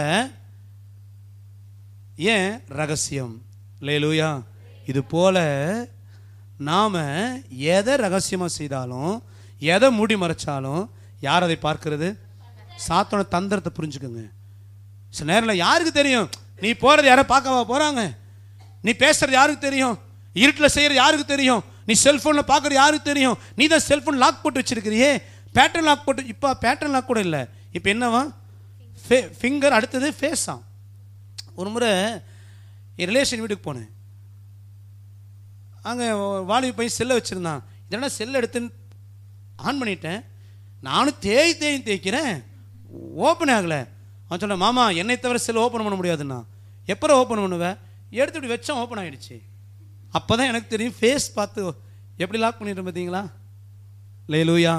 ஏன் ரகசியம் லேலூயா இது போல் நாம் எதை ரகசியமாக செய்தாலும் எதை மூடி மறைச்சாலும் யார் அதை பார்க்கறது சாத்தோட தந்திரத்தை புரிஞ்சுக்கோங்க சில நேரில் யாருக்கு தெரியும் நீ போகிறது யாரை பார்க்கவா போகிறாங்க நீ பேசுகிறது யாருக்கு தெரியும் இருட்டில் செய்கிறது யாருக்கு தெரியும் நீ செல்ஃபோனில் பார்க்குற யாருக்கு தெரியும் நீ தான் செல்ஃபோன் லாக் போட்டு வச்சுருக்கிறியே பேட்டர்ன் லாக் போட்டு இப்போ பேட்டர்ன் லாக் கூட இல்லை இப்போ என்னவா ஃபே ஃபிங்கர் அடுத்தது ஃபேஸ் ஒரு முறை என் ரிலேஷன் வீட்டுக்கு போனேன் அங்கே வாலிபு பையன் செல்லை வச்சுருந்தான் இதெல்லாம் செல்லை எடுத்துன்னு ஆன் பண்ணிட்டேன் நானும் தேய் தேய் தேய்க்கிறேன் ஓப்பன் ஆகலை அவன் சொன்னேன் மாமா என்னை தவிர செல் ஓப்பன் பண்ண முடியாதுண்ணா எப்போ ஓப்பன் பண்ணுவேன் எடுத்துட்டு இப்படி ஓப்பன் ஆகிடுச்சு அப்போ தான் எனக்கு தெரியும் ஃபேஸ் பார்த்து எப்படி லாக் பண்ணிட்டு பார்த்தீங்களா லூயா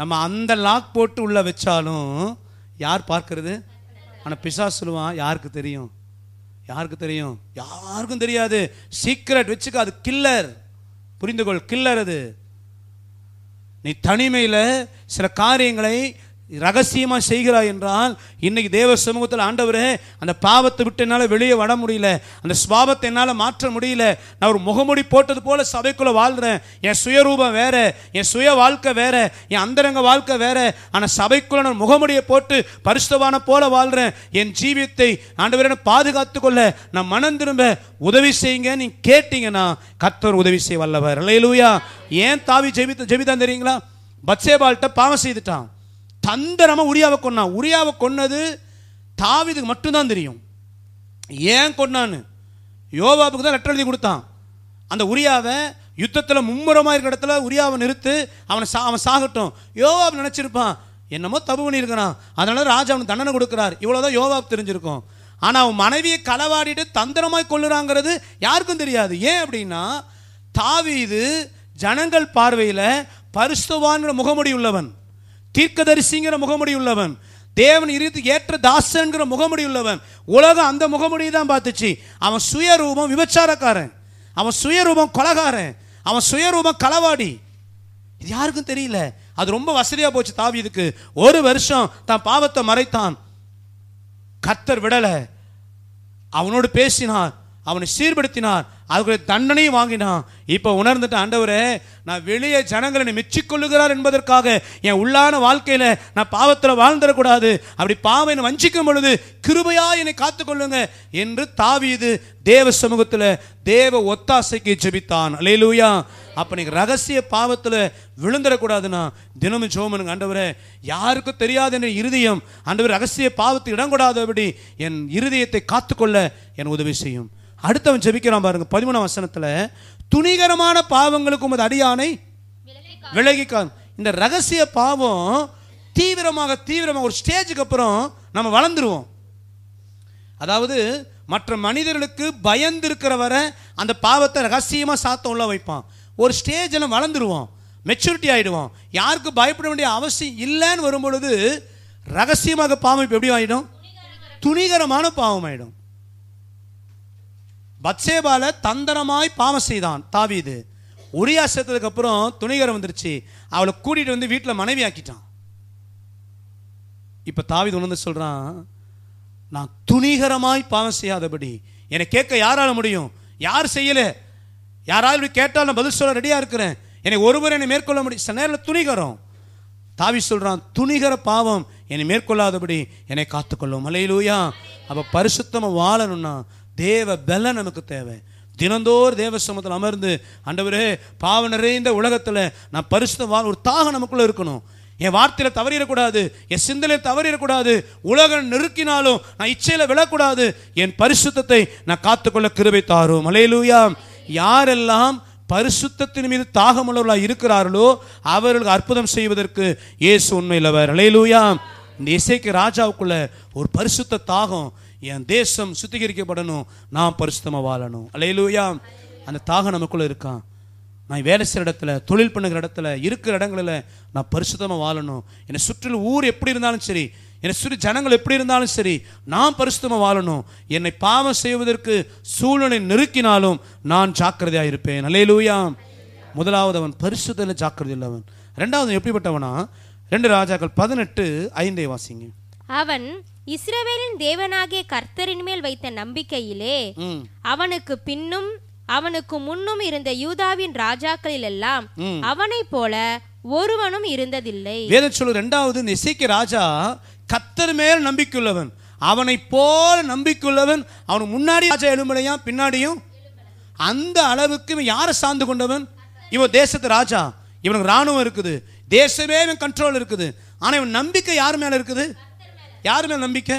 நம்ம அந்த லாக் போட்டு உள்ளே வச்சாலும் யார் பார்க்கறது ஆனால் பிசா சொல்லுவான் யாருக்கு தெரியும் யாருக்கு தெரியும் யாருக்கும் தெரியாது சீக்ரெட் வச்சுக்க அது கில்லர் புரிந்துகொள் கில்லர் அது நீ தனிமையில் சில காரியங்களை ரகசியமாக செய்கிறாய் என்றால் இன்னைக்கு தேவ சமூகத்தில் ஆண்டவரே அந்த பாவத்தை விட்டு என்னால் வெளியே வர முடியல அந்த சுவாபத்தை என்னால் மாற்ற முடியல நான் ஒரு முகமுடி போட்டது போல சபைக்குள்ளே வாழ்கிறேன் என் சுயரூபம் வேற என் சுய வாழ்க்கை வேற என் அந்தரங்க வாழ்க்கை வேற ஆனால் சபைக்குள்ளே நான் முகமுடியை போட்டு பரிசுத்தவான போல வாழ்கிறேன் என் ஜீவியத்தை ஆண்டவரை பாதுகாத்து கொள்ள நான் மனம் திரும்ப உதவி செய்யுங்க நீ கேட்டீங்கன்னா கத்தர் உதவி செய்ய வல்லவர் இல்லையிலூயா ஏன் தாவி ஜெபித்த ஜெபிதான் தெரியுங்களா பட்சேபால்கிட்ட பாவம் செய்துட்டான் தந்திரமாக உரியாவை கொன்னான் உரியாவை கொன்னது தாவிதுக்கு மட்டும்தான் தெரியும் ஏன் கொன்னான்னு யோவாவுக்கு தான் லெட்டர் எழுதி கொடுத்தான் அந்த உரியாவை யுத்தத்தில் மும்முரமாக இருக்கிற இடத்துல உரியாவை நிறுத்து அவனை சா அவன் சாகட்டும் யோவாப் நினச்சிருப்பான் என்னமோ தப்பு பண்ணியிருக்கிறான் அதனால ராஜா அவனுக்கு தண்டனை கொடுக்குறார் இவ்வளோதான் யோவாப் தெரிஞ்சிருக்கும் ஆனால் அவன் மனைவியை களவாடிட்டு தந்திரமாய் கொள்ளுறாங்கிறது யாருக்கும் தெரியாது ஏன் அப்படின்னா தாவி இது ஜனங்கள் பார்வையில் பரிசுவான்கிற முகமுடி உள்ளவன் தீர்க்கதரிசிங்கிற முகமுடி உள்ளவன் தேவன் இருந்து ஏற்ற தாசன்கிற முகமுடி உள்ளவன் உலகம் அந்த முகமுடியை தான் பார்த்துச்சு அவன் சுயரூபம் விபச்சாரக்காரன் அவன் சுயரூபம் கொலகாரன் அவன் சுயரூபம் களவாடி இது யாருக்கும் தெரியல அது ரொம்ப வசதியாக போச்சு தாவி இதுக்கு ஒரு வருஷம் தான் பாவத்தை மறைத்தான் கத்தர் விடலை அவனோடு பேசினார் அவனை சீர்படுத்தினார் அதுக்குரிய தண்டனையும் வாங்கினான் இப்போ உணர்ந்துட்டு ஆண்டவரே நான் வெளியே ஜனங்களை என்னை மெச்சிக்கொள்ளுகிறார் என்பதற்காக என் உள்ளான வாழ்க்கையில் நான் பாவத்தில் வாழ்ந்துடக்கூடாது அப்படி பாவம் என்னை வஞ்சிக்கும் பொழுது கிருபையா என்னை காத்துக்கொள்ளுங்க என்று தாவியது தேவ சமூகத்தில் தேவ ஒத்தாசைக்கு ஜெபித்தான் அலையிலூயா அப்போ நீங்கள் ரகசிய பாவத்தில் விழுந்துடக்கூடாதுன்னா தினமும் ஜோமனுங்க ஆண்டவரே யாருக்கும் தெரியாது என் இருதயம் ஆண்டவர் ரகசிய பாவத்தை இடம் கூடாதபடி என் இருதயத்தை காத்துக்கொள்ள என் உதவி செய்யும் அடுத்தவன் ஜெபிக்கிறான் பாருங்க பதிமூணாம் வசனத்தில் துணிகரமான பாவங்களுக்கு உமது அடியானை விலகிக்காது இந்த ரகசிய பாவம் தீவிரமாக தீவிரமாக ஒரு ஸ்டேஜுக்கு அப்புறம் நம்ம வளர்ந்துருவோம் அதாவது மற்ற மனிதர்களுக்கு பயந்து இருக்கிற வர அந்த பாவத்தை ரகசியமாக சாத்த உள்ள வைப்பான் ஒரு ஸ்டேஜில் வளர்ந்துருவோம் மெச்சூரிட்டி ஆகிடுவோம் யாருக்கு பயப்பட வேண்டிய அவசியம் இல்லைன்னு வரும்பொழுது ரகசியமாக பாவம் இப்போ எப்படி ஆகிடும் துணிகரமான பாவம் ஆகிடும் பத்சேபால தந்திரமாய் பாவம் செய்தான் தாவீது உரியா சேர்த்ததுக்கு அப்புறம் துணிகரம் வந்துருச்சு அவளை கூட்டிட்டு வந்து வீட்டில் மனைவி ஆக்கிட்டான் இப்போ தாவிது உணர்ந்து சொல்கிறான் நான் துணிகரமாய் பாவம் செய்யாதபடி என்னை கேட்க யாரால முடியும் யார் செய்யலை யாராவது இப்படி கேட்டால் நான் பதில் சொல்ல ரெடியாக இருக்கிறேன் என்னை ஒருவர் என்னை மேற்கொள்ள முடியும் சில நேரில் துணிகரம் தாவி சொல்கிறான் துணிகர பாவம் என்னை மேற்கொள்ளாதபடி என்னை காத்துக்கொள்ளும் மலையிலூயா அப்போ பரிசுத்தமாக வாழணும்னா தேவ பல நமக்கு தேவை தினந்தோர் தேவ சமத்தில் அமர்ந்து அண்டவரே பாவ நிறைந்த உலகத்தில் நான் பரிசுத்த ஒரு தாகம் நமக்குள்ளே இருக்கணும் என் வார்த்தையில் தவறிடக்கூடாது என் சிந்தனையில் தவறிடக்கூடாது உலகம் நெருக்கினாலும் நான் இச்சையில் விழக்கூடாது என் பரிசுத்தத்தை நான் காத்துக்கொள்ள கிருபை தாரும் மலையிலூயா யாரெல்லாம் பரிசுத்தத்தின் மீது தாகமுள்ளவர்களாக இருக்கிறார்களோ அவர்களுக்கு அற்புதம் செய்வதற்கு இயேசு உண்மையில் அவர் அலையிலூயா இந்த இசைக்கு ராஜாவுக்குள்ள ஒரு பரிசுத்த தாகம் என் தேசம் சுத்திகரிக்கப்படணும் நான் பரிசுத்தமாக வாழணும் அலையிலூயா அந்த தாகம் நமக்குள்ளே இருக்கான் நான் வேலை செய்கிற இடத்துல தொழில் பண்ணுகிற இடத்துல இருக்கிற இடங்களில் நான் பரிசுத்தமாக வாழணும் என்னை சுற்றில் ஊர் எப்படி இருந்தாலும் சரி என்னை சுற்றி ஜனங்கள் எப்படி இருந்தாலும் சரி நான் பரிசுத்தமாக வாழணும் என்னை பாவம் செய்வதற்கு சூழ்நிலை நெருக்கினாலும் நான் ஜாக்கிரதையாக இருப்பேன் அலையிலூயா முதலாவது அவன் பரிசுத்தில் ஜாக்கிரதை இல்லவன் ரெண்டாவது எப்படிப்பட்டவனா ரெண்டு ராஜாக்கள் பதினெட்டு ஐந்தை வாசிங்க அவன் இஸ்ரவேலின் தேவனாகிய கர்த்தரின் மேல் வைத்த நம்பிக்கையிலே அவனுக்கு பின்னும் அவனுக்கு முன்னும் இருந்த யூதாவின் ராஜாக்களில் எல்லாம் அவனை போல ஒருவனும் இருந்ததில்லை இரண்டாவது சொல்லு ரெண்டாவது நிசைக்கு ராஜா கத்தர் மேல் நம்பிக்கையுள்ளவன் அவனை போல நம்பிக்கையுள்ளவன் அவனுக்கு முன்னாடி ராஜா எழும்பலையா பின்னாடியும் அந்த அளவுக்கு யார யாரை சார்ந்து கொண்டவன் இவன் தேசத்து ராஜா இவனுக்கு ராணுவம் இருக்குது தேசமே இவன் கண்ட்ரோல் இருக்குது ஆனா இவன் நம்பிக்கை யார் மேல இருக்குது யார் மேல் நம்பிக்கை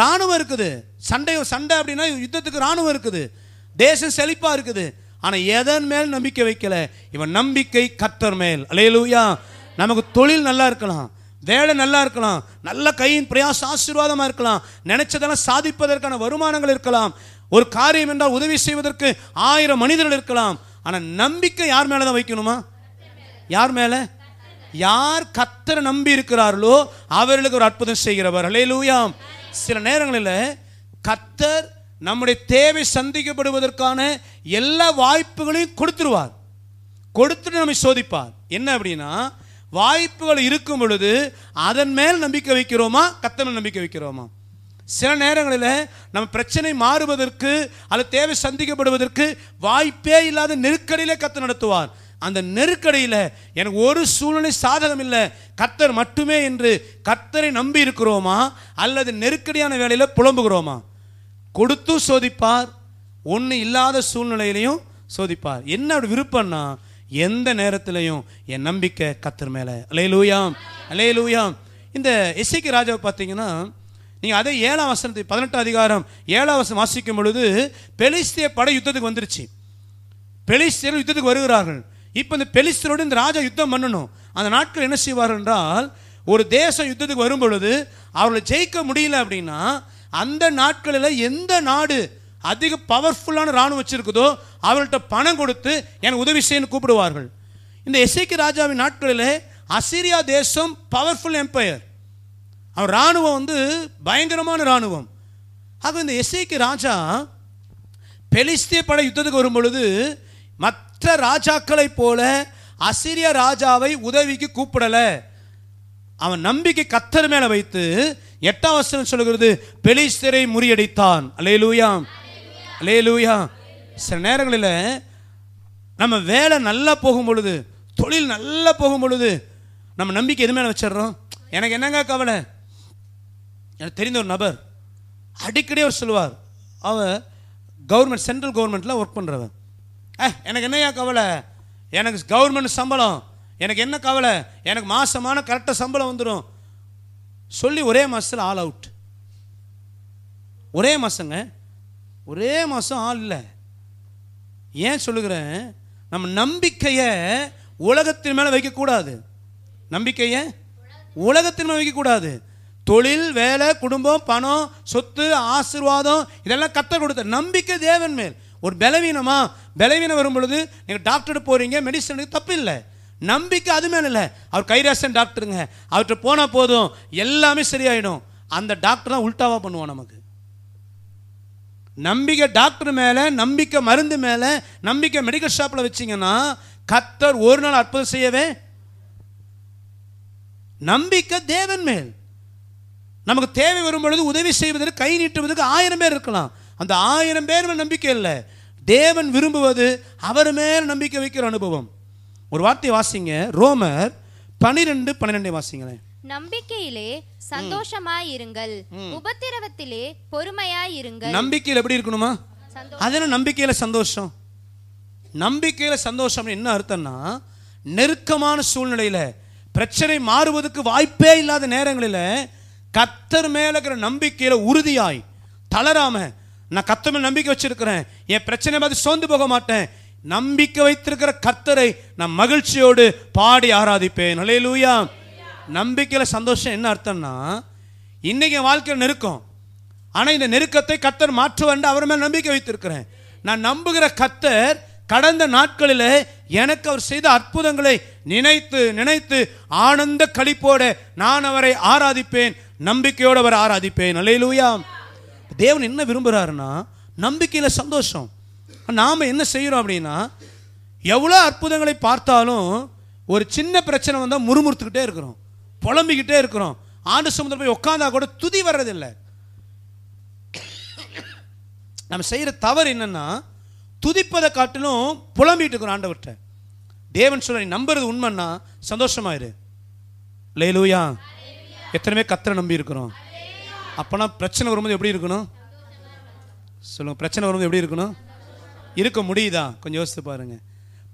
ராணுவம் இருக்குது சண்டை சண்டை அப்படின்னா யுத்தத்துக்கு ராணுவம் இருக்குது தேசம் செழிப்பாக இருக்குது ஆனால் எதன் மேல் நம்பிக்கை வைக்கல இவன் நம்பிக்கை கத்தர் மேல் அலையலூயா நமக்கு தொழில் நல்லா இருக்கலாம் வேலை நல்லா இருக்கலாம் நல்ல கையின் பிரயாசம் ஆசீர்வாதமாக இருக்கலாம் நினைச்சதெல்லாம் சாதிப்பதற்கான வருமானங்கள் இருக்கலாம் ஒரு காரியம் என்றால் உதவி செய்வதற்கு ஆயிரம் மனிதர்கள் இருக்கலாம் ஆனால் நம்பிக்கை யார் மேலே தான் வைக்கணுமா யார் மேலே யார் கத்தரை நம்பி இருக்கிறார்களோ அவர்களுக்கு ஒரு அற்புதம் செய்கிறவர் லூயாம் சில நேரங்களில் கத்தர் நம்முடைய தேவை சந்திக்கப்படுவதற்கான எல்லா வாய்ப்புகளையும் கொடுத்துருவார் கொடுத்துட்டு நம்மை சோதிப்பார் என்ன அப்படின்னா வாய்ப்புகள் இருக்கும் பொழுது அதன் மேல் நம்பிக்கை வைக்கிறோமா கத்தனை நம்பிக்கை வைக்கிறோமா சில நேரங்களில் நம்ம பிரச்சனை மாறுவதற்கு அல்லது தேவை சந்திக்கப்படுவதற்கு வாய்ப்பே இல்லாத நெருக்கடியிலே கத்து நடத்துவார் அந்த நெருக்கடியில் எனக்கு ஒரு சூழ்நிலை சாதகம் இல்லை கத்தர் மட்டுமே என்று கத்தரை நம்பி இருக்கிறோமா அல்லது நெருக்கடியான வேலையில் புலம்புகிறோமா கொடுத்தும் சோதிப்பார் ஒன்று இல்லாத சூழ்நிலையிலையும் சோதிப்பார் என்னோட விருப்பம்னா எந்த நேரத்திலையும் என் நம்பிக்கை கத்தர் மேலே அலே லூயாம் அலே லூயாம் இந்த இசைக்கு ராஜாவை பார்த்தீங்கன்னா நீங்கள் அதே ஏழாம் வசனத்தை பதினெட்டாம் அதிகாரம் ஏழாம் வசனம் வாசிக்கும் பொழுது பெலிஸ்திய படை யுத்தத்துக்கு வந்துருச்சு பெலிஸ்தியர் யுத்தத்துக்கு வருகிறார்கள் இப்போ இந்த பெலிஸ்தரோடு இந்த ராஜா யுத்தம் பண்ணணும் அந்த நாட்கள் என்ன செய்வார் என்றால் ஒரு தேசம் யுத்தத்துக்கு வரும் பொழுது அவர்களை ஜெயிக்க முடியல அப்படின்னா அந்த நாட்களில் எந்த நாடு அதிக பவர்ஃபுல்லான இராணுவம் வச்சுருக்குதோ அவர்கள்ட்ட பணம் கொடுத்து எனக்கு உதவி செய்யன்னு கூப்பிடுவார்கள் இந்த எஸ்ஐக்கு ராஜாவின் நாட்களில் அசிரியா தேசம் பவர்ஃபுல் எம்பையர் அவர் இராணுவம் வந்து பயங்கரமான இராணுவம் ஆக இந்த எஸ்ஐக்கு ராஜா பெலிஸ்திய படை யுத்தத்துக்கு வரும் பொழுது மத் மற்ற ராஜாக்களைப் போல அசிரிய ராஜாவை உதவிக்கு கூப்பிடலை அவன் நம்பிக்கை கத்தர் மேல வைத்து எட்டாம் வசனம் சொல்கிறது பெலிஸ்தரை முறியடித்தான் அலே லூயா அலே லூயா சில நேரங்களில் நம்ம வேலை நல்லா போகும் பொழுது தொழில் நல்லா போகும் பொழுது நம்ம நம்பிக்கை எது மேலே வச்சிடுறோம் எனக்கு என்னங்க கவலை எனக்கு தெரிந்த ஒரு நபர் அடிக்கடி அவர் சொல்லுவார் அவர் கவர்மெண்ட் சென்ட்ரல் கவர்மெண்ட்டில் ஒர்க் பண்ணுறவன் எனக்கு என்னையா கவலை எனக்கு கவர்மெண்ட் சம்பளம் எனக்கு என்ன கவலை எனக்கு மாசமான கரெக்டாக சம்பளம் வந்துடும் சொல்லி ஒரே மாதத்தில் ஆல் அவுட் ஒரே மாதங்க ஒரே மாதம் ஆள் இல்லை ஏன் சொல்லுகிறேன் நம்ம நம்பிக்கையை உலகத்தின் மேலே வைக்கக்கூடாது நம்பிக்கையை உலகத்தின் மேலே வைக்கக்கூடாது தொழில் வேலை குடும்பம் பணம் சொத்து ஆசிர்வாதம் இதெல்லாம் கத்த கொடுத்த நம்பிக்கை தேவன் மேல் ஒரு பலவீனமாக பலவீனம் வரும் பொழுது நீங்கள் டாக்டர் போகிறீங்க மெடிசனுக்கு தப்பு இல்லை நம்பிக்கை அது மேலே இல்லை அவர் கைராசன் டாக்டருங்க அவர்கிட்ட போனால் போதும் எல்லாமே சரியாயிடும் அந்த டாக்டர் தான் உல்ட்டாவாக பண்ணுவோம் நமக்கு நம்பிக்கை டாக்டர் மேலே நம்பிக்கை மருந்து மேலே நம்பிக்கை மெடிக்கல் ஷாப்பில் வச்சிங்கன்னா கத்தர் ஒரு நாள் அற்புதம் செய்யவே நம்பிக்கை தேவன் மேல் நமக்கு தேவை வரும் பொழுது உதவி செய்வதற்கு கை நீட்டுவதற்கு ஆயிரம் பேர் இருக்கலாம் அந்த ஆயிரம் பேர் நம்பிக்கை இல்லை தேவன் விரும்புவது அவர் மேல் நம்பிக்கை வைக்கிற அனுபவம் ஒரு வார்த்தை வாசிங்க ரோமர் பனிரெண்டு பனிரெண்டு வாசிங்களேன் நம்பிக்கையிலே சந்தோஷமாய் இருங்கள் உபத்திரவத்திலே பொறுமையாய் இருங்கள் நம்பிக்கையில் எப்படி இருக்கணுமா அதுல நம்பிக்கையில சந்தோஷம் நம்பிக்கையில சந்தோஷம் என்ன அர்த்தம்னா நெருக்கமான சூழ்நிலையில பிரச்சனை மாறுவதற்கு வாய்ப்பே இல்லாத நேரங்களில் கத்தர் மேல இருக்கிற நம்பிக்கையில உறுதியாய் தளராம நான் கத்தமில் நம்பிக்கை வச்சிருக்கிறேன் என் பிரச்சனை பார்த்து சோர்ந்து போக மாட்டேன் நம்பிக்கை வைத்திருக்கிற கர்த்தரை நான் மகிழ்ச்சியோடு பாடி ஆராதிப்பேன் நல்லே லூயா நம்பிக்கையில் சந்தோஷம் என்ன அர்த்தம்னா இன்றைக்கி என் வாழ்க்கையில் நெருக்கம் ஆனால் இந்த நெருக்கத்தை கத்தர் மாற்றுவண்டு அவர் மேல் நம்பிக்கை வைத்திருக்கிறேன் நான் நம்புகிற கத்தர் கடந்த நாட்களில் எனக்கு அவர் செய்த அற்புதங்களை நினைத்து நினைத்து ஆனந்த கழிப்போட நான் அவரை ஆராதிப்பேன் நம்பிக்கையோடு அவர் ஆராதிப்பேன் அலையிலூயாம் தேவன் என்ன விரும்புகிறாருன்னா நம்பிக்கையில் சந்தோஷம் நாம் என்ன செய்கிறோம் அப்படின்னா எவ்வளோ அற்புதங்களை பார்த்தாலும் ஒரு சின்ன பிரச்சனை வந்தால் முறுமுறுத்துக்கிட்டே இருக்கிறோம் புலம்பிக்கிட்டே இருக்கிறோம் ஆண்டு சமுதிரம் போய் உட்காந்தா கூட துதி வர்றதில்லை நம்ம செய்கிற தவறு என்னென்னா துதிப்பதை காட்டிலும் புலம்பிகிட்டு இருக்கிறோம் ஆண்டவர்கிட்ட தேவன் சொல்ல நீ நம்புறது உண்மைன்னா சந்தோஷமாயிரு லேலூயா எத்தனை பேர் கத்தரை நம்பி இருக்கிறோம் அப்போனா பிரச்சனை வரும்போது எப்படி இருக்கணும் சொல்லுங்கள் பிரச்சனை வரும்போது எப்படி இருக்கணும் இருக்க முடியுதா கொஞ்சம் யோசித்து பாருங்கள்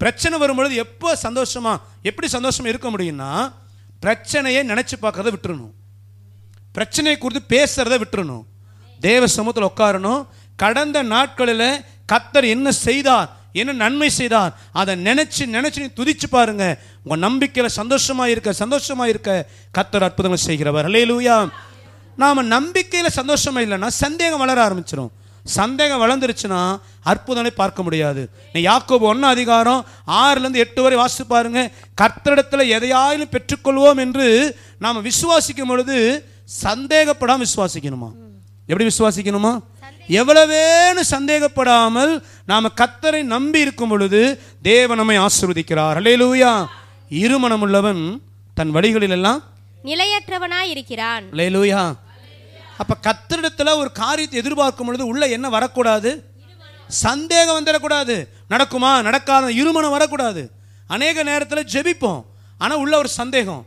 பிரச்சனை வரும்பொழுது எப்போ சந்தோஷமாக எப்படி சந்தோஷமாக இருக்க முடியும்னா பிரச்சனையை நினச்சி பார்க்குறத விட்டுறணும் பிரச்சனையை குறித்து பேசுகிறத விட்டுறணும் தேவ சமூகத்தில் உட்காரணும் கடந்த நாட்களில் கத்தர் என்ன செய்தார் என்ன நன்மை செய்தார் அதை நினச்சி நினச்சி நீ துதிச்சு பாருங்கள் உங்கள் நம்பிக்கையில் சந்தோஷமாக இருக்க சந்தோஷமாக இருக்க கத்தர் அற்புதங்கள் செய்கிறவர் அல்லையிலூயா நாம் நம்பிக்கையில் சந்தோஷமாக இல்லைன்னா சந்தேகம் வளர ஆரம்பிச்சிடும் சந்தேகம் வளர்ந்துருச்சுன்னா அற்புதனை பார்க்க முடியாது நீ யாக்கோபு ஒன்று அதிகாரம் ஆறுலேருந்து எட்டு வரை வாசித்து பாருங்கள் கர்த்தரிடத்தில் எதையாயிலும் பெற்றுக்கொள்வோம் என்று நாம் விசுவாசிக்கும் பொழுது சந்தேகப்படாமல் விசுவாசிக்கணுமா எப்படி விசுவாசிக்கணுமா எவ்வளவேன்னு சந்தேகப்படாமல் நாம் கத்தரை நம்பி இருக்கும் பொழுது தேவனமை ஆசிர்வதிக்கிறார் அலையலூயா இருமணம் உள்ளவன் தன் வழிகளிலெல்லாம் நிலையற்றவனாய் இருக்கிறான் அலையலூயா அப்போ கத்தரிடத்தில் ஒரு காரியத்தை எதிர்பார்க்கும் பொழுது உள்ளே என்ன வரக்கூடாது சந்தேகம் வந்துடக்கூடாது நடக்குமா நடக்காத இருமணம் வரக்கூடாது அநேக நேரத்தில் ஜெபிப்போம் ஆனால் உள்ள ஒரு சந்தேகம்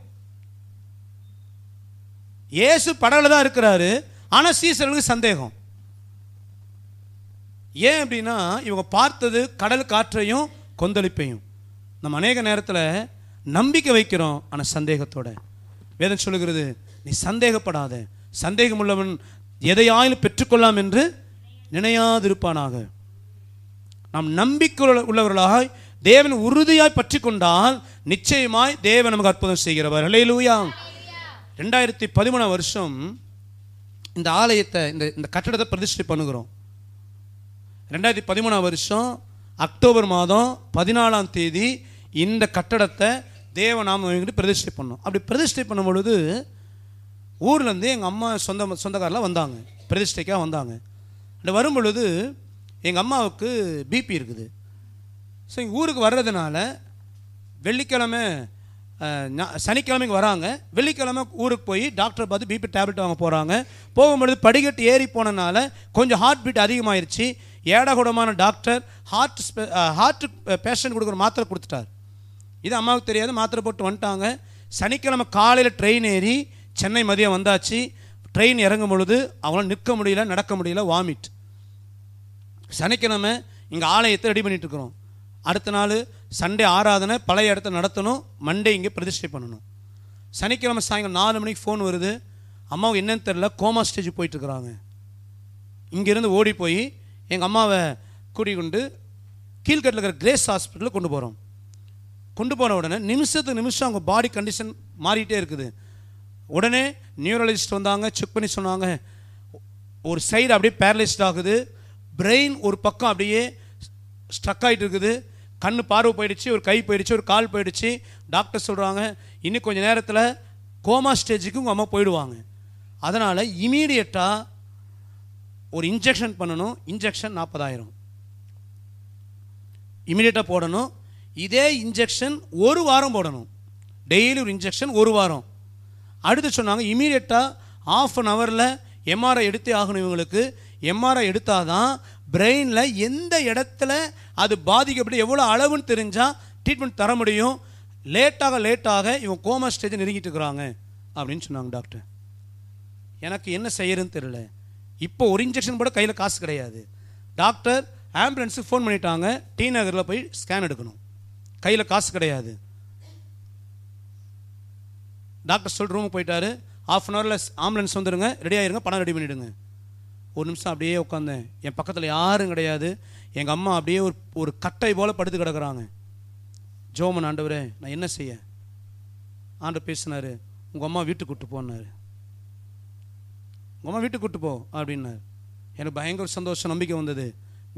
ஏசு படகுல தான் இருக்கிறாரு ஆனால் சீசர்களுக்கு சந்தேகம் ஏன் அப்படின்னா இவங்க பார்த்தது கடல் காற்றையும் கொந்தளிப்பையும் நம்ம அநேக நேரத்தில் நம்பிக்கை வைக்கிறோம் ஆனால் சந்தேகத்தோட வேதம் சொல்லுகிறது நீ சந்தேகப்படாத சந்தேகம் உள்ளவன் எதையாயிலும் பெற்றுக்கொள்ளலாம் என்று நினையாதிருப்பானாக நாம் நம்பிக்கை உள்ளவர்களாக தேவன் உறுதியாய் பற்றி கொண்டால் நிச்சயமாய் தேவன் நமக்கு அற்புதம் செய்கிறவர் லூயா ரெண்டாயிரத்தி பதிமூணாம் வருஷம் இந்த ஆலயத்தை இந்த இந்த கட்டடத்தை பிரதிஷ்டை பண்ணுகிறோம் ரெண்டாயிரத்தி பதிமூணாம் வருஷம் அக்டோபர் மாதம் பதினாலாம் தேதி இந்த கட்டடத்தை தேவநாமம் பிரதிஷ்டை பண்ணோம் அப்படி பிரதிஷ்டை பண்ணும் பொழுது ஊர்லேருந்து எங்கள் அம்மா சொந்த சொந்தக்காரெலாம் வந்தாங்க பிரதிஷ்டைக்காக வந்தாங்க வரும் வரும்பொழுது எங்கள் அம்மாவுக்கு பிபி இருக்குது ஸோ எங்கள் ஊருக்கு வர்றதுனால வெள்ளிக்கிழமை சனிக்கிழமைக்கு வராங்க வெள்ளிக்கிழமை ஊருக்கு போய் டாக்டரை பார்த்து பிபி டேப்லெட் வாங்க போகிறாங்க போகும்பொழுது படிக்கட்டு ஏறி போனனால கொஞ்சம் ஹார்ட் பீட் அதிகமாகிடுச்சு ஏடகுடமான டாக்டர் ஹார்ட் ஹார்ட் பேஷண்ட் கொடுக்குற மாத்திரை கொடுத்துட்டார் இது அம்மாவுக்கு தெரியாது மாத்திரை போட்டு வந்துட்டாங்க சனிக்கிழமை காலையில் ட்ரெயின் ஏறி சென்னை மதியம் வந்தாச்சு ட்ரெயின் இறங்கும் பொழுது அவங்களால் நிற்க முடியல நடக்க முடியல வாமிட் சனிக்கிழமை இங்கே ஆலயத்தை ரெடி பண்ணிட்டுருக்குறோம் இருக்கிறோம் அடுத்த நாள் சண்டே ஆராதனை பழைய இடத்த நடத்தணும் மண்டே இங்கே பிரதிஷ்டை பண்ணணும் சனிக்கிழமை சாயங்காலம் நாலு மணிக்கு ஃபோன் வருது அம்மாவுக்கு என்னன்னு தெரில கோமா ஸ்டேஜ் போயிட்டுருக்குறாங்க இங்கேருந்து ஓடி போய் எங்கள் அம்மாவை கூட்டிக் கொண்டு கீழ்கட்டில் இருக்கிற கிரேஸ் ஹாஸ்பிட்டலில் கொண்டு போகிறோம் கொண்டு போன உடனே நிமிஷத்துக்கு நிமிஷம் அவங்க பாடி கண்டிஷன் மாறிட்டே இருக்குது உடனே நியூரலிஸ்ட் வந்தாங்க செக் பண்ணி சொன்னாங்க ஒரு சைடு அப்படியே பேரலிஸ்ட் ஆகுது பிரெயின் ஒரு பக்கம் அப்படியே ஸ்ட்ரக் ஆகிட்டு இருக்குது கண் பார்வை போயிடுச்சு ஒரு கை போயிடுச்சு ஒரு கால் போயிடுச்சு டாக்டர் சொல்கிறாங்க இன்னும் கொஞ்சம் நேரத்தில் கோமா ஸ்டேஜுக்கு உங்கள் அம்மா போயிடுவாங்க அதனால் இமீடியட்டாக ஒரு இன்ஜெக்ஷன் பண்ணணும் இன்ஜெக்ஷன் நாற்பதாயிரம் இமீடியட்டாக போடணும் இதே இன்ஜெக்ஷன் ஒரு வாரம் போடணும் டெய்லி ஒரு இன்ஜெக்ஷன் ஒரு வாரம் அடுத்து சொன்னாங்க இமீடியட்டாக ஆஃப் அன் ஹவரில் எம்ஆர்ஐ எடுத்தே ஆகணும் இவங்களுக்கு எம்ஆர்ஐ எடுத்தால் தான் பிரெயினில் எந்த இடத்துல அது பாதிக்கப்பட்டு எவ்வளோ அளவுன்னு தெரிஞ்சால் ட்ரீட்மெண்ட் தர முடியும் லேட்டாக லேட்டாக இவங்க கோம ஸ்டேஜை நெருங்கிட்டு இருக்கிறாங்க அப்படின்னு சொன்னாங்க டாக்டர் எனக்கு என்ன செய்யறதுன்னு தெரில இப்போ ஒரு இன்ஜெக்ஷன் கூட கையில் காசு கிடையாது டாக்டர் ஆம்புலன்ஸுக்கு ஃபோன் பண்ணிட்டாங்க டி நகரில் போய் ஸ்கேன் எடுக்கணும் கையில் காசு கிடையாது டாக்டர் சொல்லி ரூமுக்கு போயிட்டாரு ஆஃப் அன் ஹவரில் ஆம்புலன்ஸ் வந்துடுங்க ரெடி ஆயிருங்க பணம் ரெடி பண்ணிவிடுங்க ஒரு நிமிஷம் அப்படியே உட்காந்தேன் என் பக்கத்தில் யாரும் கிடையாது எங்கள் அம்மா அப்படியே ஒரு ஒரு கட்டை போல் படுத்து கிடக்குறாங்க ஜோமன் ஆண்டவரே நான் என்ன செய்ய ஆண்டு பேசினார் உங்கள் அம்மா வீட்டுக்கு கூட்டு போனார் உங்கள் அம்மா வீட்டுக்கு கூட்டு போ அப்படின்னார் எனக்கு பயங்கர சந்தோஷம் நம்பிக்கை வந்தது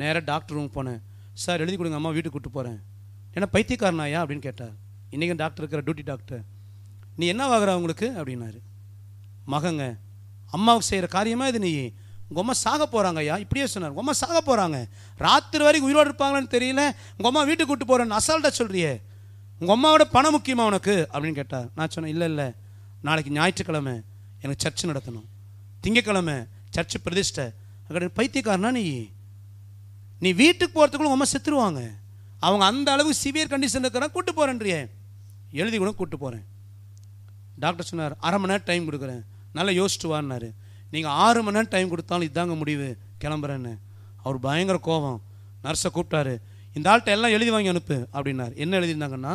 நேராக டாக்டர் ரூம் போனேன் சார் எழுதி கொடுங்க அம்மா வீட்டுக்கு கூப்பிட்டு போகிறேன் ஏன்னா பைத்தியக்காரனாயா அப்படின்னு கேட்டார் இன்றைக்கும் டாக்டர் இருக்கிற டியூட்டி டாக்டர் நீ என்ன என்னவாகிற உங்களுக்கு அப்படின்னாரு மகங்க அம்மாவுக்கு செய்கிற காரியமாக இது நீ கொம்மா சாக போகிறாங்க ஐயா இப்படியே சொன்னார் கொம்மா சாக போகிறாங்க ராத்திரி வரைக்கும் உயிரோடு இருப்பாங்களான்னு தெரியல உங்கள் அம்மா வீட்டுக்கு கூப்பிட்டு போகிறேன்னு அசால்ட்ட சொல்கிறியே உங்கள் அம்மாவோட பணம் முக்கியமாக உனக்கு அப்படின்னு கேட்டார் நான் சொன்னேன் இல்லை இல்லை நாளைக்கு ஞாயிற்றுக்கிழமை எனக்கு சர்ச்சு நடத்தணும் திங்கக்கிழமை சர்ச்சு பிரதிஷ்டை அங்கே பைத்தியக்காரனா நீ நீ வீட்டுக்கு போகிறதுக்குள்ள உங்கள் செத்துருவாங்க அவங்க அந்த அளவுக்கு சிவியர் கண்டிஷன் இருக்கிறான் கூப்பிட்டு போகிறேன்றியே எழுதி கூட கூப்பிட்டு போகிறேன் டாக்டர் சொன்னார் அரை மணி நேரம் டைம் கொடுக்குறேன் நல்லா யோசிச்சு வான்னாரு நீங்கள் ஆறு மணி நேரம் டைம் கொடுத்தாலும் இதாங்க முடிவு கிளம்புறேன்னு அவர் பயங்கர கோபம் நர்ஸை கூப்பிட்டாரு இந்த ஆள்கிட்ட எல்லாம் எழுதி வாங்கி அனுப்பு அப்படின்னார் என்ன எழுதியிருந்தாங்கன்னா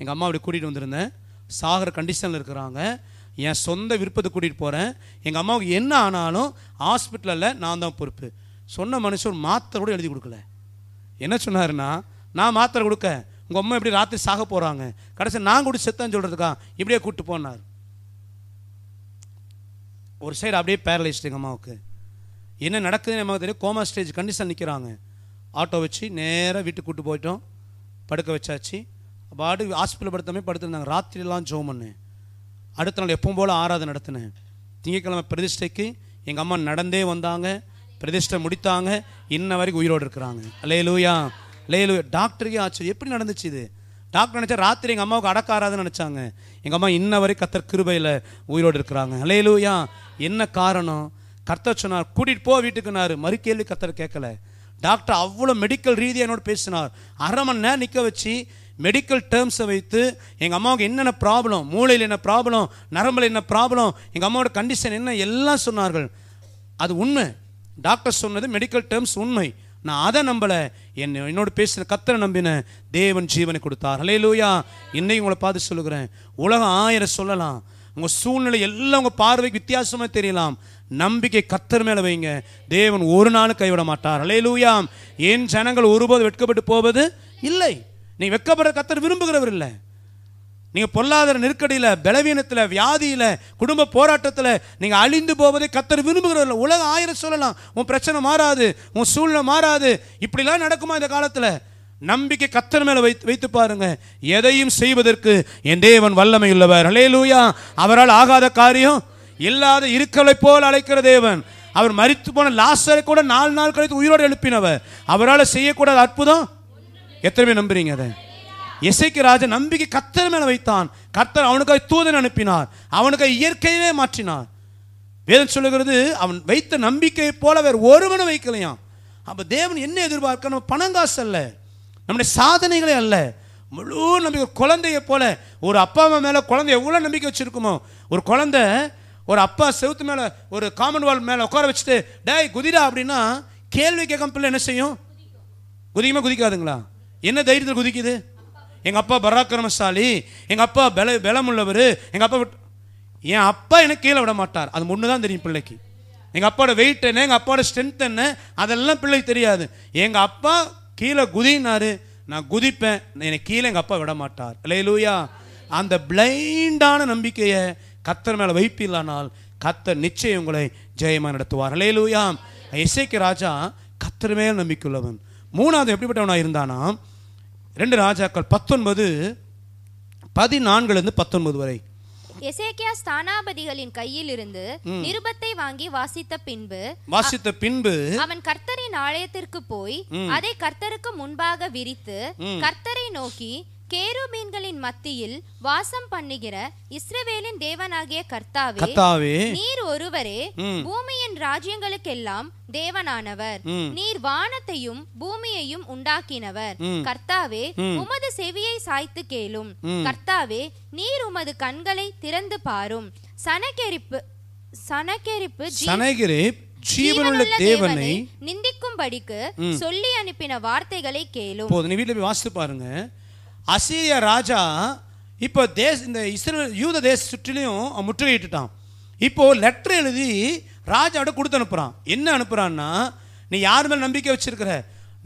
எங்கள் அம்மா அப்படி கூட்டிகிட்டு வந்திருந்தேன் சாகிற கண்டிஷனில் இருக்கிறாங்க என் சொந்த விருப்பத்தை கூட்டிகிட்டு போகிறேன் எங்கள் அம்மாவுக்கு என்ன ஆனாலும் ஹாஸ்பிட்டலில் நான் தான் பொறுப்பு சொன்ன மனுஷன் மாத்திரை கூட எழுதி கொடுக்கல என்ன சொன்னாருன்னா நான் மாத்திரை கொடுக்க உங்கள் அம்மா எப்படி ராத்திரி சாக போகிறாங்க கடைசி நான் கூட செத்தான்னு சொல்கிறதுக்கா இப்படியே கூப்பிட்டு போனார் ஒரு சைடு அப்படியே பேரலைஸ்ட் எங்கள் அம்மாவுக்கு என்ன நடக்குதுன்னு நமக்கு தெரியும் கோமா ஸ்டேஜ் கண்டிஷன் நிற்கிறாங்க ஆட்டோ வச்சு நேராக வீட்டுக்கு கூப்பிட்டு போயிட்டோம் படுக்க வச்சாச்சு பாடு ஹாஸ்பிட்டல் படுத்தமே படுத்துருந்தாங்க ராத்திரிலாம் ஜோம் பண்ணு அடுத்த நாள் எப்பவும் போல் ஆராதனை நடத்தினேன் திங்கக்கிழமை பிரதிஷ்டைக்கு எங்கள் அம்மா நடந்தே வந்தாங்க பிரதிஷ்டை முடித்தாங்க இன்ன வரைக்கும் உயிரோடு இருக்கிறாங்க அலே லூயா லேலு டாக்டருக்கே ஆச்சரியம் எப்படி நடந்துச்சு இது டாக்டர் நினச்சா ராத்திரி எங்கள் அம்மாவுக்கு அடக்காராதுன்னு நினச்சாங்க எங்கள் அம்மா இன்ன வரை கத்தர் கிருபையில் உயிரோடு இருக்கிறாங்க லேலுயா என்ன காரணம் கர்த்தர் சொன்னார் கூட்டிகிட்டு போ வீட்டுக்குனாரு மறுக்கேள்வி கத்தர் கேட்கல டாக்டர் அவ்வளோ மெடிக்கல் ரீதியாக என்னோட பேசினார் அரை மணி நேரம் நிற்க வச்சு மெடிக்கல் டேர்ம்ஸை வைத்து எங்கள் அம்மாவுக்கு என்னென்ன ப்ராப்ளம் மூளையில் என்ன ப்ராப்ளம் நரம்பில் என்ன ப்ராப்ளம் எங்கள் அம்மாவோட கண்டிஷன் என்ன எல்லாம் சொன்னார்கள் அது உண்மை டாக்டர் சொன்னது மெடிக்கல் டேர்ம்ஸ் உண்மை நான் அதை நம்பலை என்னை என்னோட பேசின கத்தரை நம்பினேன் தேவன் ஜீவனை கொடுத்தார் லூயா என்னையும் உங்களை பார்த்து சொல்லுகிறேன் உலகம் ஆயிரம் சொல்லலாம் உங்கள் சூழ்நிலை எல்லாம் உங்கள் பார்வைக்கு வித்தியாசமாக தெரியலாம் நம்பிக்கை கத்தர் மேலே வைங்க தேவன் ஒரு நாளும் கைவிட மாட்டார் அலையிலூயாம் என் ஜனங்கள் ஒருபோது வெட்கப்பட்டு போவது இல்லை நீ வெட்கப்படுற கத்தர் விரும்புகிறவர் இல்லை நீங்கள் பொருளாதார நெருக்கடியில் பலவீனத்தில் வியாதியில் குடும்ப போராட்டத்தில் நீங்கள் அழிந்து போவதை கத்தர் விரும்புகிறவர் உலகம் ஆயிரம் சொல்லலாம் உன் பிரச்சனை மாறாது உன் சூழ்நிலை மாறாது இப்படிலாம் நடக்குமா இந்த காலத்தில் நம்பிக்கை கத்தர் மேலே வைத்து வைத்து பாருங்க எதையும் செய்வதற்கு என் தேவன் வல்லமை உள்ளவர் அலே லூயா அவரால் ஆகாத காரியம் இல்லாத இருக்கலை போல் அழைக்கிற தேவன் அவர் மறித்து போன லாஸ்டரை கூட நாலு நாள் கழித்து உயிரோடு எழுப்பினவர் அவரால் செய்யக்கூடாத அற்புதம் எத்தனை பேர் நம்புறீங்க அதை எசைக்கு ராஜா நம்பிக்கை கத்தர் மேல வைத்தான் கத்தர் அவனுக்காக தூதன் அனுப்பினார் அவனுக்காக இயற்கையவே மாற்றினார் வேதம் சொல்லுகிறது அவன் வைத்த நம்பிக்கையை போல வேறு ஒருவனும் வைக்கலையாம் அப்போ தேவன் என்ன எதிர்பார்க்க நம்ம பணங்காசு அல்ல நம்முடைய சாதனைகளே அல்ல முழு நம்பிக்கை குழந்தைய போல ஒரு அப்பா அம்மா மேலே குழந்தை எவ்வளோ நம்பிக்கை வச்சுருக்குமோ ஒரு குழந்தை ஒரு அப்பா செவுத்து மேலே ஒரு காமன்வெல்த் மேலே உட்கார வச்சுட்டு டே குதிரா அப்படின்னா கேள்வி கேட்க பிள்ளை என்ன செய்யும் குதிக்குமா குதிக்காதுங்களா என்ன தைரியத்தில் குதிக்குது எங்கள் அப்பா பராக்கிரமசாலி எங்கள் அப்பா பல பலமுள்ளவர் எங்கள் அப்பா என் அப்பா எனக்கு கீழே விட மாட்டார் அது ஒன்று தான் தெரியும் பிள்ளைக்கு எங்கள் அப்பாவோட வெயிட் என்ன எங்கள் அப்பாவோட ஸ்ட்ரென்த் என்ன அதெல்லாம் பிள்ளைக்கு தெரியாது எங்கள் அப்பா கீழே குதினாரு நான் குதிப்பேன் எனக்கு கீழே எங்கள் அப்பா விட மாட்டார் லூயா அந்த பிளைண்டான நம்பிக்கையை கத்தர் மேலே வைப்பில்லானால் கத்தர் நிச்சயம் உங்களை ஜெயமாக நடத்துவார் லூயா இசைக்கு ராஜா கத்தர் மேல் நம்பிக்கையுள்ளவன் மூணாவது எப்படிப்பட்டவனாக இருந்தானா ரெண்டு ராஜாக்கள் பத்தொன்பது பதினான்குலேருந்து பத்தொன்பது வரை எசேக்கியா ஸ்தானாபதிகளின் கையில் இருந்து நிருபத்தை வாங்கி வாசித்த பின்பு வாசித்த பின்பு அவன் கர்த்தரின் ஆலயத்திற்கு போய் அதை கர்த்தருக்கு முன்பாக விரித்து கர்த்தரை நோக்கி கேரு மீன்களின் மத்தியில் வாசம் பண்ணுகிற இஸ்ரவேலின் தேவனாகிய கர்த்தாவே நீர் ஒருவரே பூமியின் ராஜ்யங்களுக்கெல்லாம் தேவனானவர் நீர் வானத்தையும் பூமியையும் உண்டாக்கினவர் கர்த்தாவே உமது செவியை சாய்த்து கேளும் கர்த்தாவே நீர் உமது கண்களை திறந்து பாரும் சனகெரிப்பு சனகெரிப்பு ஜீவனுள்ள தேவனை நிந்திக்கும்படிக்கு சொல்லி அனுப்பின வார்த்தைகளை கேளும் நீ வீட்டுல போய் வாசித்து பாருங்க அசீரிய ராஜா இப்போ தேச இந்த இஸ்ரேல் யூத தேச சுற்றிலையும் முற்றுகையிட்டுட்டான் இப்போது லெட்டர் எழுதி ராஜாவோட கொடுத்து அனுப்புகிறான் என்ன அனுப்புகிறான்னா நீ யார் மேல் நம்பிக்கை வச்சுருக்கிற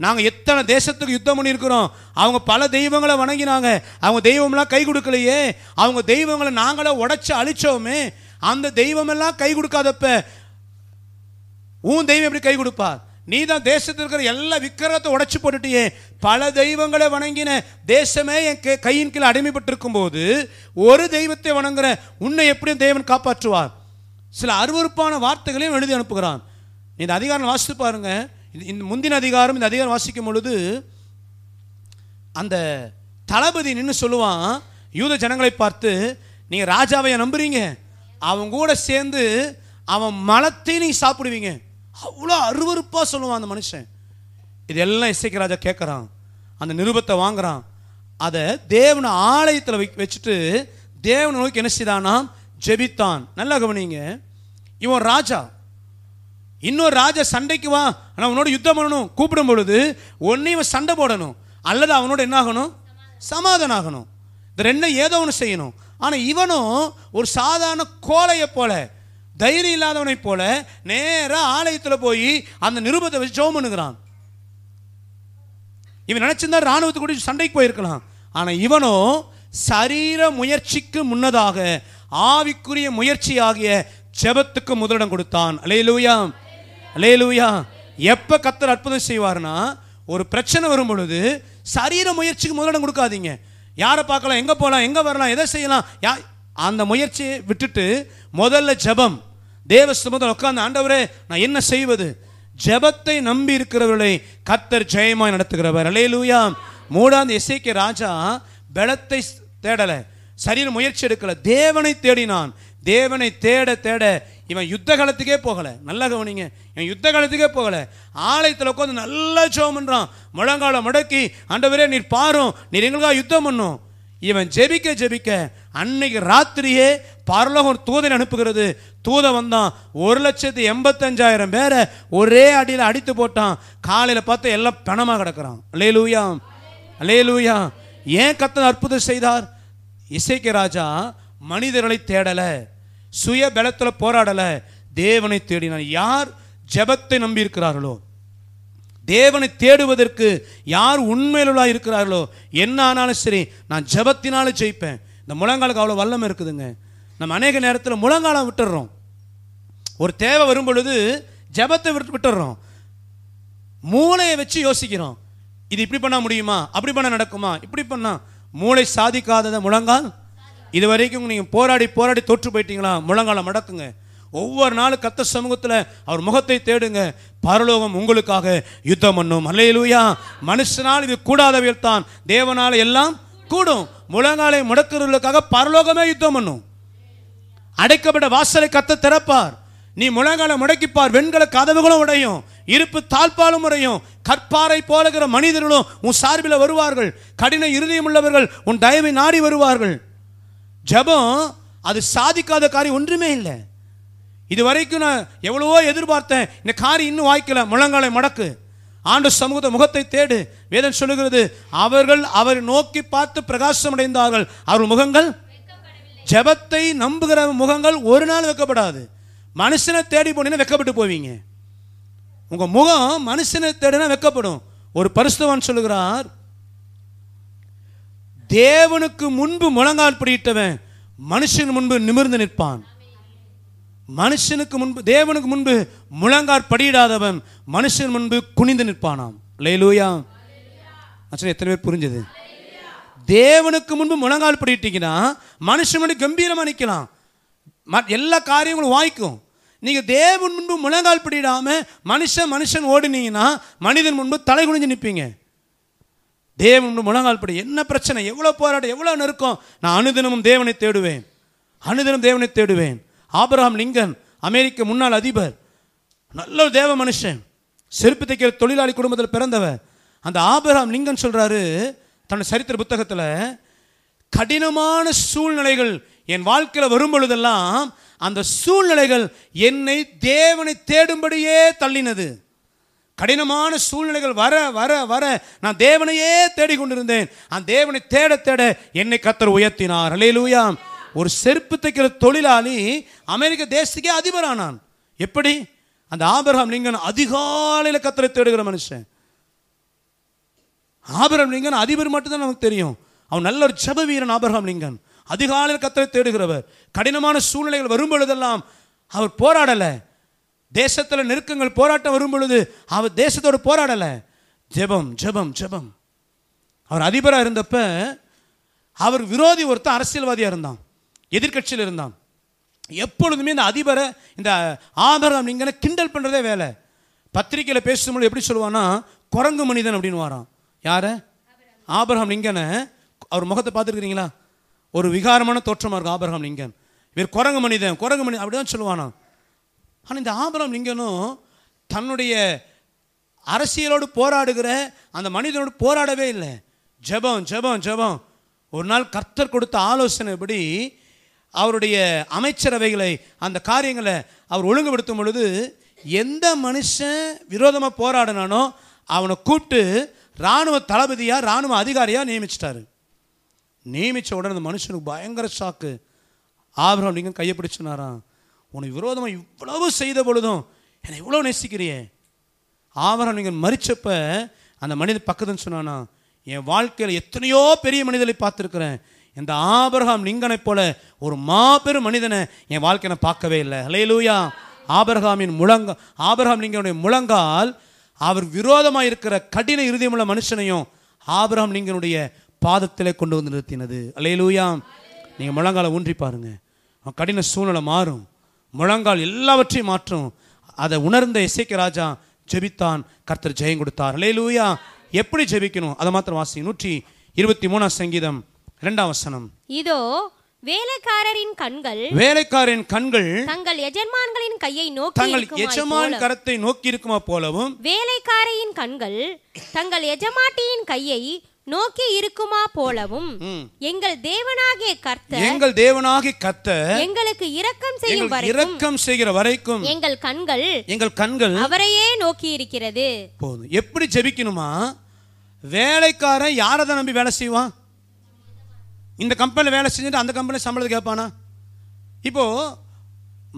நாங்கள் எத்தனை தேசத்துக்கு யுத்தம் பண்ணியிருக்கிறோம் அவங்க பல தெய்வங்களை வணங்கினாங்க அவங்க தெய்வம்லாம் கை கொடுக்கலையே அவங்க தெய்வங்களை நாங்களே உடச்சி அழித்தோமே அந்த தெய்வமெல்லாம் கை கொடுக்காதப்ப உன் தெய்வம் எப்படி கை கொடுப்பா நீ தான் தேசத்தில் இருக்கிற எல்லா விக்கிரத்தை உடைச்சு போட்டுட்டியே பல தெய்வங்களை வணங்கின தேசமே என் கையின் கீழே அடிமைப்பட்டிருக்கும் போது ஒரு தெய்வத்தை வணங்குற உன்னை எப்படியும் தெய்வன் காப்பாற்றுவார் சில அருவறுப்பான வார்த்தைகளையும் எழுதி அனுப்புகிறான் இந்த அதிகாரம் வாசித்து பாருங்க இந்த முந்தின அதிகாரம் இந்த அதிகாரம் வாசிக்கும் பொழுது அந்த தளபதி நின்று சொல்லுவான் யூத ஜனங்களை பார்த்து நீங்கள் ராஜாவையை நம்புறீங்க அவன் கூட சேர்ந்து அவன் மலத்தை நீங்கள் சாப்பிடுவீங்க அவ்வளோ அருவறுப்பாக சொல்லுவான் அந்த மனுஷன் இதெல்லாம் இசைக்கு ராஜா கேட்குறான் அந்த நிருபத்தை வாங்குறான் அதை தேவனை ஆலயத்தில் வை வச்சுட்டு தேவனை நோக்கி என்ன செய்தானா ஜெபித்தான் நல்லா கவனிங்க இவன் ராஜா இன்னொரு ராஜா சண்டைக்கு வா ஆனால் அவனோட யுத்தம் பண்ணணும் கூப்பிடும் பொழுது ஒன்றையும் இவன் சண்டை போடணும் அல்லது அவனோட என்ன ஆகணும் சமாதானம் ஆகணும் இந்த ரெண்டும் ஏதோ ஒன்று செய்யணும் ஆனால் இவனும் ஒரு சாதாரண கோலையை போல தைரியம் இல்லாதவனைப் போல நேராக ஆலயத்தில் போய் அந்த நிருபத்தை வச்சு ஜோம் பண்ணுகிறான் இவன் நினச்சிருந்தா ராணுவத்துக்கு கூட சண்டைக்கு போயிருக்கலாம் ஆனால் இவனோ சரீர முயற்சிக்கு முன்னதாக ஆவிக்குரிய முயற்சி ஆகிய ஜெபத்துக்கு முதலிடம் கொடுத்தான் அலே லூயா அலே லூயா எப்போ கத்தர் அற்புதம் செய்வார்னா ஒரு பிரச்சனை வரும் பொழுது சரீர முயற்சிக்கு முதலிடம் கொடுக்காதீங்க யாரை பார்க்கலாம் எங்கே போகலாம் எங்கே வரலாம் எதை செய்யலாம் யா அந்த முயற்சியை விட்டுட்டு முதல்ல ஜபம் தேவ ஸ்தபத்தில் உட்கார்ந்து ஆண்டவரே நான் என்ன செய்வது ஜபத்தை நம்பி இருக்கிறவர்களை கத்தர் ஜெயமாய் நடத்துகிறவர் அலே லூயா மூடாந்து இசைக்கு ராஜா பலத்தை தேடலை சரியான முயற்சி எடுக்கலை தேவனை தேடினான் தேவனை தேட தேட இவன் யுத்த காலத்துக்கே போகலை நல்லா கவனிங்க இவன் யுத்த காலத்துக்கே போகலை ஆலயத்தில் உட்காந்து நல்லா ஜோம் பண்ணுறான் முழங்கால முடக்கி ஆண்டவரே நீர் பாரும் நீர் எங்களுக்காக யுத்தம் பண்ணும் இவன் ஜெபிக்க ஜெபிக்க அன்னைக்கு ராத்திரியே பரலோகம் தூதனை அனுப்புகிறது தூத வந்தான் ஒரு லட்சத்து எண்பத்தஞ்சாயிரம் பேரை ஒரே அடியில் அடித்து போட்டான் காலையில் பார்த்து எல்லாம் பணமாக கிடக்கிறான் அலே லூயா அலே லூயா ஏன் கத்தன் அற்புதம் செய்தார் இசைக்கு ராஜா மனிதர்களை தேடலை சுய பலத்தில் போராடலை தேவனை தேடினார் யார் ஜபத்தை நம்பியிருக்கிறார்களோ தேவனை தேடுவதற்கு யார் உண்மையிலுள்ளா இருக்கிறார்களோ என்ன ஆனாலும் சரி நான் ஜபத்தினாலும் ஜெயிப்பேன் இந்த முழங்காலுக்கு அவ்வளோ வல்லம் இருக்குதுங்க நம்ம அநேக நேரத்தில் முழங்காலம் விட்டுடுறோம் ஒரு தேவை வரும் பொழுது ஜபத்தை விட்டு விட்டுடுறோம் மூளையை வச்சு யோசிக்கிறோம் இது இப்படி பண்ண முடியுமா அப்படி பண்ண நடக்குமா இப்படி பண்ணால் மூளை சாதிக்காததை முழங்கால் இது வரைக்கும் நீங்கள் போராடி போராடி தோற்று போயிட்டீங்களா முழங்காலம் மடக்குங்க ஒவ்வொரு நாளும் கத்த சமூகத்தில் அவர் முகத்தை தேடுங்க பரலோகம் உங்களுக்காக யுத்தம் பண்ணும் அல்லையிலூயா மனுஷனால் இது கூடாதவையில் தான் தேவனால் எல்லாம் கூடும் முழங்காலை முடக்கிறவர்களுக்காக பரலோகமே யுத்தம் பண்ணும் அடைக்கப்பட்ட வாசலை கத்த திறப்பார் நீ முழங்காலை முடக்கிப்பார் வெண்கல கதவுகளும் உடையும் இருப்பு தாழ்பாலும் முறையும் கற்பாறை போலகிற மனிதர்களும் உன் சார்பில் வருவார்கள் கடின இருதயம் உள்ளவர்கள் உன் தயவை நாடி வருவார்கள் ஜபம் அது சாதிக்காத காரியம் ஒன்றுமே இல்லை இது வரைக்கும் நான் எவ்வளவோ எதிர்பார்த்தேன் இந்த காரி இன்னும் வாய்க்கல முழங்காலை மடக்கு ஆண்டு சமூகத்தை முகத்தை தேடு வேதம் சொல்லுகிறது அவர்கள் அவரை நோக்கி பார்த்து பிரகாசம் அடைந்தார்கள் அவர்கள் முகங்கள் ஜபத்தை நம்புகிற முகங்கள் ஒரு நாள் வைக்கப்படாது மனுஷனை தேடி போனீங்கன்னா வெக்கப்பட்டு போவீங்க உங்கள் முகம் மனுஷனை தேடினா வைக்கப்படும் ஒரு பரிசுவான் சொல்லுகிறார் தேவனுக்கு முன்பு முழங்கால் பிடித்தவன் மனுஷன் முன்பு நிமிர்ந்து நிற்பான் மனுஷனுக்கு முன்பு தேவனுக்கு முன்பு முழங்கார் படியிடாதவன் மனுஷன் முன்பு குனிந்து நிற்பானாம் லேலூயா ஆக்சுவலி எத்தனை பேர் புரிஞ்சது தேவனுக்கு முன்பு முழங்கால் படிட்டீங்கன்னா மனுஷன் முன்னாடி கம்பீரமாக நிற்கலாம் எல்லா காரியங்களும் வாய்க்கும் நீங்கள் தேவன் முன்பு முழங்கால் படிடாமல் மனுஷன் மனுஷன் ஓடினீங்கன்னா மனிதன் முன்பு தலை குனிஞ்சு நிற்பீங்க தேவன் முன்பு முழங்கால் படி என்ன பிரச்சனை எவ்வளோ போராட்டம் எவ்வளோ நெருக்கம் நான் அனுதினமும் தேவனை தேடுவேன் அனுதினம் தேவனை தேடுவேன் ஆபரஹாம் லிங்கன் அமெரிக்க முன்னாள் அதிபர் நல்ல தேவ மனுஷன் செருப்பு தைக்கிற தொழிலாளி குடும்பத்தில் பிறந்தவர் அந்த ஆபரஹாம் லிங்கன் சொல்கிறாரு தன்னோட சரித்திர புத்தகத்தில் கடினமான சூழ்நிலைகள் என் வாழ்க்கையில் வரும் பொழுதெல்லாம் அந்த சூழ்நிலைகள் என்னை தேவனை தேடும்படியே தள்ளினது கடினமான சூழ்நிலைகள் வர வர வர நான் தேவனையே தேடிக்கொண்டிருந்தேன் அந்த தேவனை தேட தேட என்னை கத்தர் உயர்த்தினார் அலையிலூயாம் ஒரு செருப்பு தைக்கிற தொழிலாளி அமெரிக்க தேசத்துக்கே அதிபர் ஆனான் எப்படி அந்த ஆபரகம் லிங்கன் அதிகாலையில் கத்தரை தேடுகிற மனுஷன் ஆபரகம் லிங்கன் அதிபர் மட்டும்தான் நமக்கு தெரியும் அவன் நல்ல ஒரு ஜப வீரன் ஆபரகம் லிங்கன் அதிகாலையில் கத்தரை தேடுகிறவர் கடினமான சூழ்நிலைகள் வரும்பொழுதெல்லாம் அவர் போராடலை தேசத்தில் நெருக்கங்கள் போராட்டம் வரும்பொழுது அவர் தேசத்தோடு போராடலை ஜெபம் ஜெபம் ஜெபம் அவர் அதிபராக இருந்தப்ப அவர் விரோதி ஒருத்தன் அரசியல்வாதியாக இருந்தான் எதிர்கட்சியில் இருந்தான் எப்பொழுதுமே இந்த அதிபரை இந்த ஆபரம் நீங்கள் கிண்டல் பண்ணுறதே வேலை பத்திரிக்கையில் பேசும்போது எப்படி சொல்லுவான்னா குரங்கு மனிதன் அப்படின்னு வாரான் யார ஆபரகம் லிங்கன அவர் முகத்தை பார்த்துருக்குறீங்களா ஒரு விகாரமான தோற்றமாக இருக்கும் ஆபரகம் லிங்கன் இவர் குரங்கு மனிதன் குரங்கு மனிதன் அப்படி தான் சொல்லுவானா ஆனால் இந்த ஆபரகம் லிங்கனும் தன்னுடைய அரசியலோடு போராடுகிற அந்த மனிதனோடு போராடவே இல்லை ஜபம் ஜபம் ஜபம் ஒரு நாள் கர்த்தர் கொடுத்த ஆலோசனைப்படி அவருடைய அமைச்சரவைகளை அந்த காரியங்களை அவர் ஒழுங்குபடுத்தும் பொழுது எந்த மனுஷன் விரோதமாக போராடினானோ அவனை கூப்பிட்டு இராணுவ தளபதியாக இராணுவ அதிகாரியாக நியமிச்சிட்டாரு நியமித்த உடனே அந்த மனுஷனுக்கு பயங்கர ஷாக்கு ஆபரம் அப்படிங்க கையை பிடிச்சினாராம் உனக்கு விரோதமாக இவ்வளவு செய்த பொழுதும் என்னை இவ்வளோ நேசிக்கிறியே ஆபரம் நீங்கள் மறிச்சப்ப அந்த மனிதன் பக்கத்துன்னு சொன்னானா என் வாழ்க்கையில் எத்தனையோ பெரிய மனிதர்களை பார்த்துருக்குறேன் இந்த ஆபரகாம் லிங்கனை போல ஒரு மாபெரும் மனிதனை என் வாழ்க்கையை பார்க்கவே இல்லை லூயா ஆபரகாமின் முழங்க ஆபரகாம் லிங்கனுடைய முழங்கால் அவர் விரோதமாக இருக்கிற கடின இறுதியமுள்ள மனுஷனையும் ஆபரகாம் லிங்கனுடைய பாதத்திலே கொண்டு வந்து நிறுத்தினது அலையலூயா நீங்கள் முழங்காலை ஊன்றி பாருங்க கடின சூழ்நிலை மாறும் முழங்கால் எல்லாவற்றையும் மாற்றும் அதை உணர்ந்த இசைக்கு ராஜா ஜெபித்தான் கர்த்தர் ஜெயம் கொடுத்தார் அலையலூயா எப்படி ஜெபிக்கணும் அதை மாத்திரம் வாசி நூற்றி இருபத்தி மூணாம் சங்கீதம் இரண்டாம் வசனம் இதோ வேலைக்காரரின் கண்கள் வேலைக்காரரின் கண்கள் தங்கள் எஜமான்களின் கையை நோக்கி தங்கள் எஜமான் கரத்தை நோக்கி இருக்குமா போலவும் வேலைக்காரரின் கண்கள் தங்கள் எஜமாட்டியின் கையை நோக்கி இருக்குமா போலவும் எங்கள் தேவனாகிய கர்த்த எங்கள் தேவனாகிய கர்த்த எங்களுக்கு இரக்கம் செய்யும் வரை இரக்கம் செய்கிற வரைக்கும் எங்கள் கண்கள் எங்கள் கண்கள் அவரையே நோக்கி இருக்கிறது போதும் எப்படி ஜெபிக்கணுமா வேலைக்காரன் யாரத நம்பி வேலை செய்வான் இந்த கம்பெனியில் வேலை செஞ்சுட்டு அந்த கம்பெனியில் சம்பளத்தை கேட்பானா இப்போது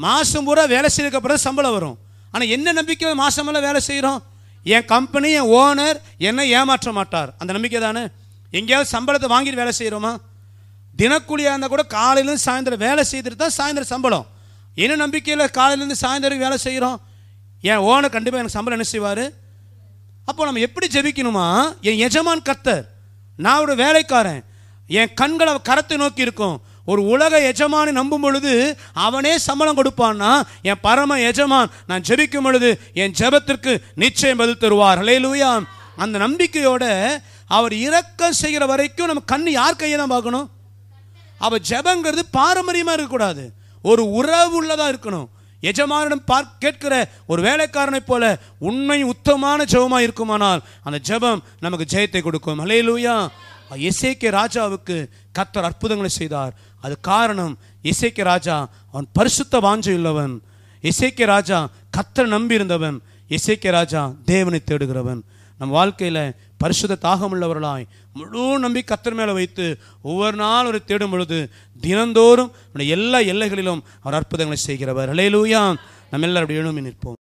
மாதம் பூரா வேலை செய்யறதுக்கப்புறம் சம்பளம் வரும் ஆனால் என்ன நம்பிக்கை மாதமெல்லாம் வேலை செய்கிறோம் என் கம்பெனி என் ஓனர் என்னை ஏமாற்ற மாட்டார் அந்த நம்பிக்கை தானே எங்கேயாவது சம்பளத்தை வாங்கிட்டு வேலை செய்கிறோமா தினக்கூலியாக இருந்தால் கூட காலையிலேருந்து சாயந்தரம் வேலை செய்துட்டு தான் சாயந்தரம் சம்பளம் என்ன நம்பிக்கையில் காலையிலேருந்து சாயந்தரம் வேலை செய்கிறோம் என் ஓனர் கண்டிப்பாக எனக்கு சம்பளம் என்ன செய்வார் அப்போ நம்ம எப்படி ஜெபிக்கணுமா என் எஜமான் கர்த்தர் நான் ஒரு வேலைக்காரன் என் கண்களை கரத்தை நோக்கி இருக்கும் ஒரு உலக எஜமானு நம்பும் பொழுது அவனே சம்பளம் கொடுப்பான்னா என் பரம எஜமான் நான் ஜெபிக்கும் பொழுது என் ஜெபத்திற்கு நிச்சயம் பதில் தருவார் லூயா அந்த நம்பிக்கையோட அவர் இறக்கம் செய்கிற வரைக்கும் நம்ம கண் யார் கையை தான் பார்க்கணும் அவள் ஜெபங்கிறது பாரம்பரியமாக இருக்கக்கூடாது ஒரு உறவு உள்ளதாக இருக்கணும் எஜமானிடம் பார் கேட்கிற ஒரு வேலைக்காரனைப் போல உண்மை உத்தமான ஜெபமாக இருக்குமானால் அந்த ஜெபம் நமக்கு ஜெயத்தை கொடுக்கும் ஹலே லூயா எசேக்கிய ராஜாவுக்கு கத்தர் அற்புதங்களை செய்தார் அது காரணம் எசேக்கிய ராஜா அவன் பரிசுத்த வாஞ்சையுள்ளவன் எசேக்கிய ராஜா கத்தர் நம்பியிருந்தவன் எசேக்கிய ராஜா தேவனை தேடுகிறவன் நம் வாழ்க்கையில் பரிசுத்த தாகமுள்ளவர்களாய் முழு நம்பி கத்தர் மேலே வைத்து ஒவ்வொரு நாள் அவரை தேடும் பொழுது தினந்தோறும் எல்லா எல்லைகளிலும் அவர் அற்புதங்களை செய்கிறவர் ஹலே லூயா நம்ம எல்லாரும் எழுமி நிற்போம்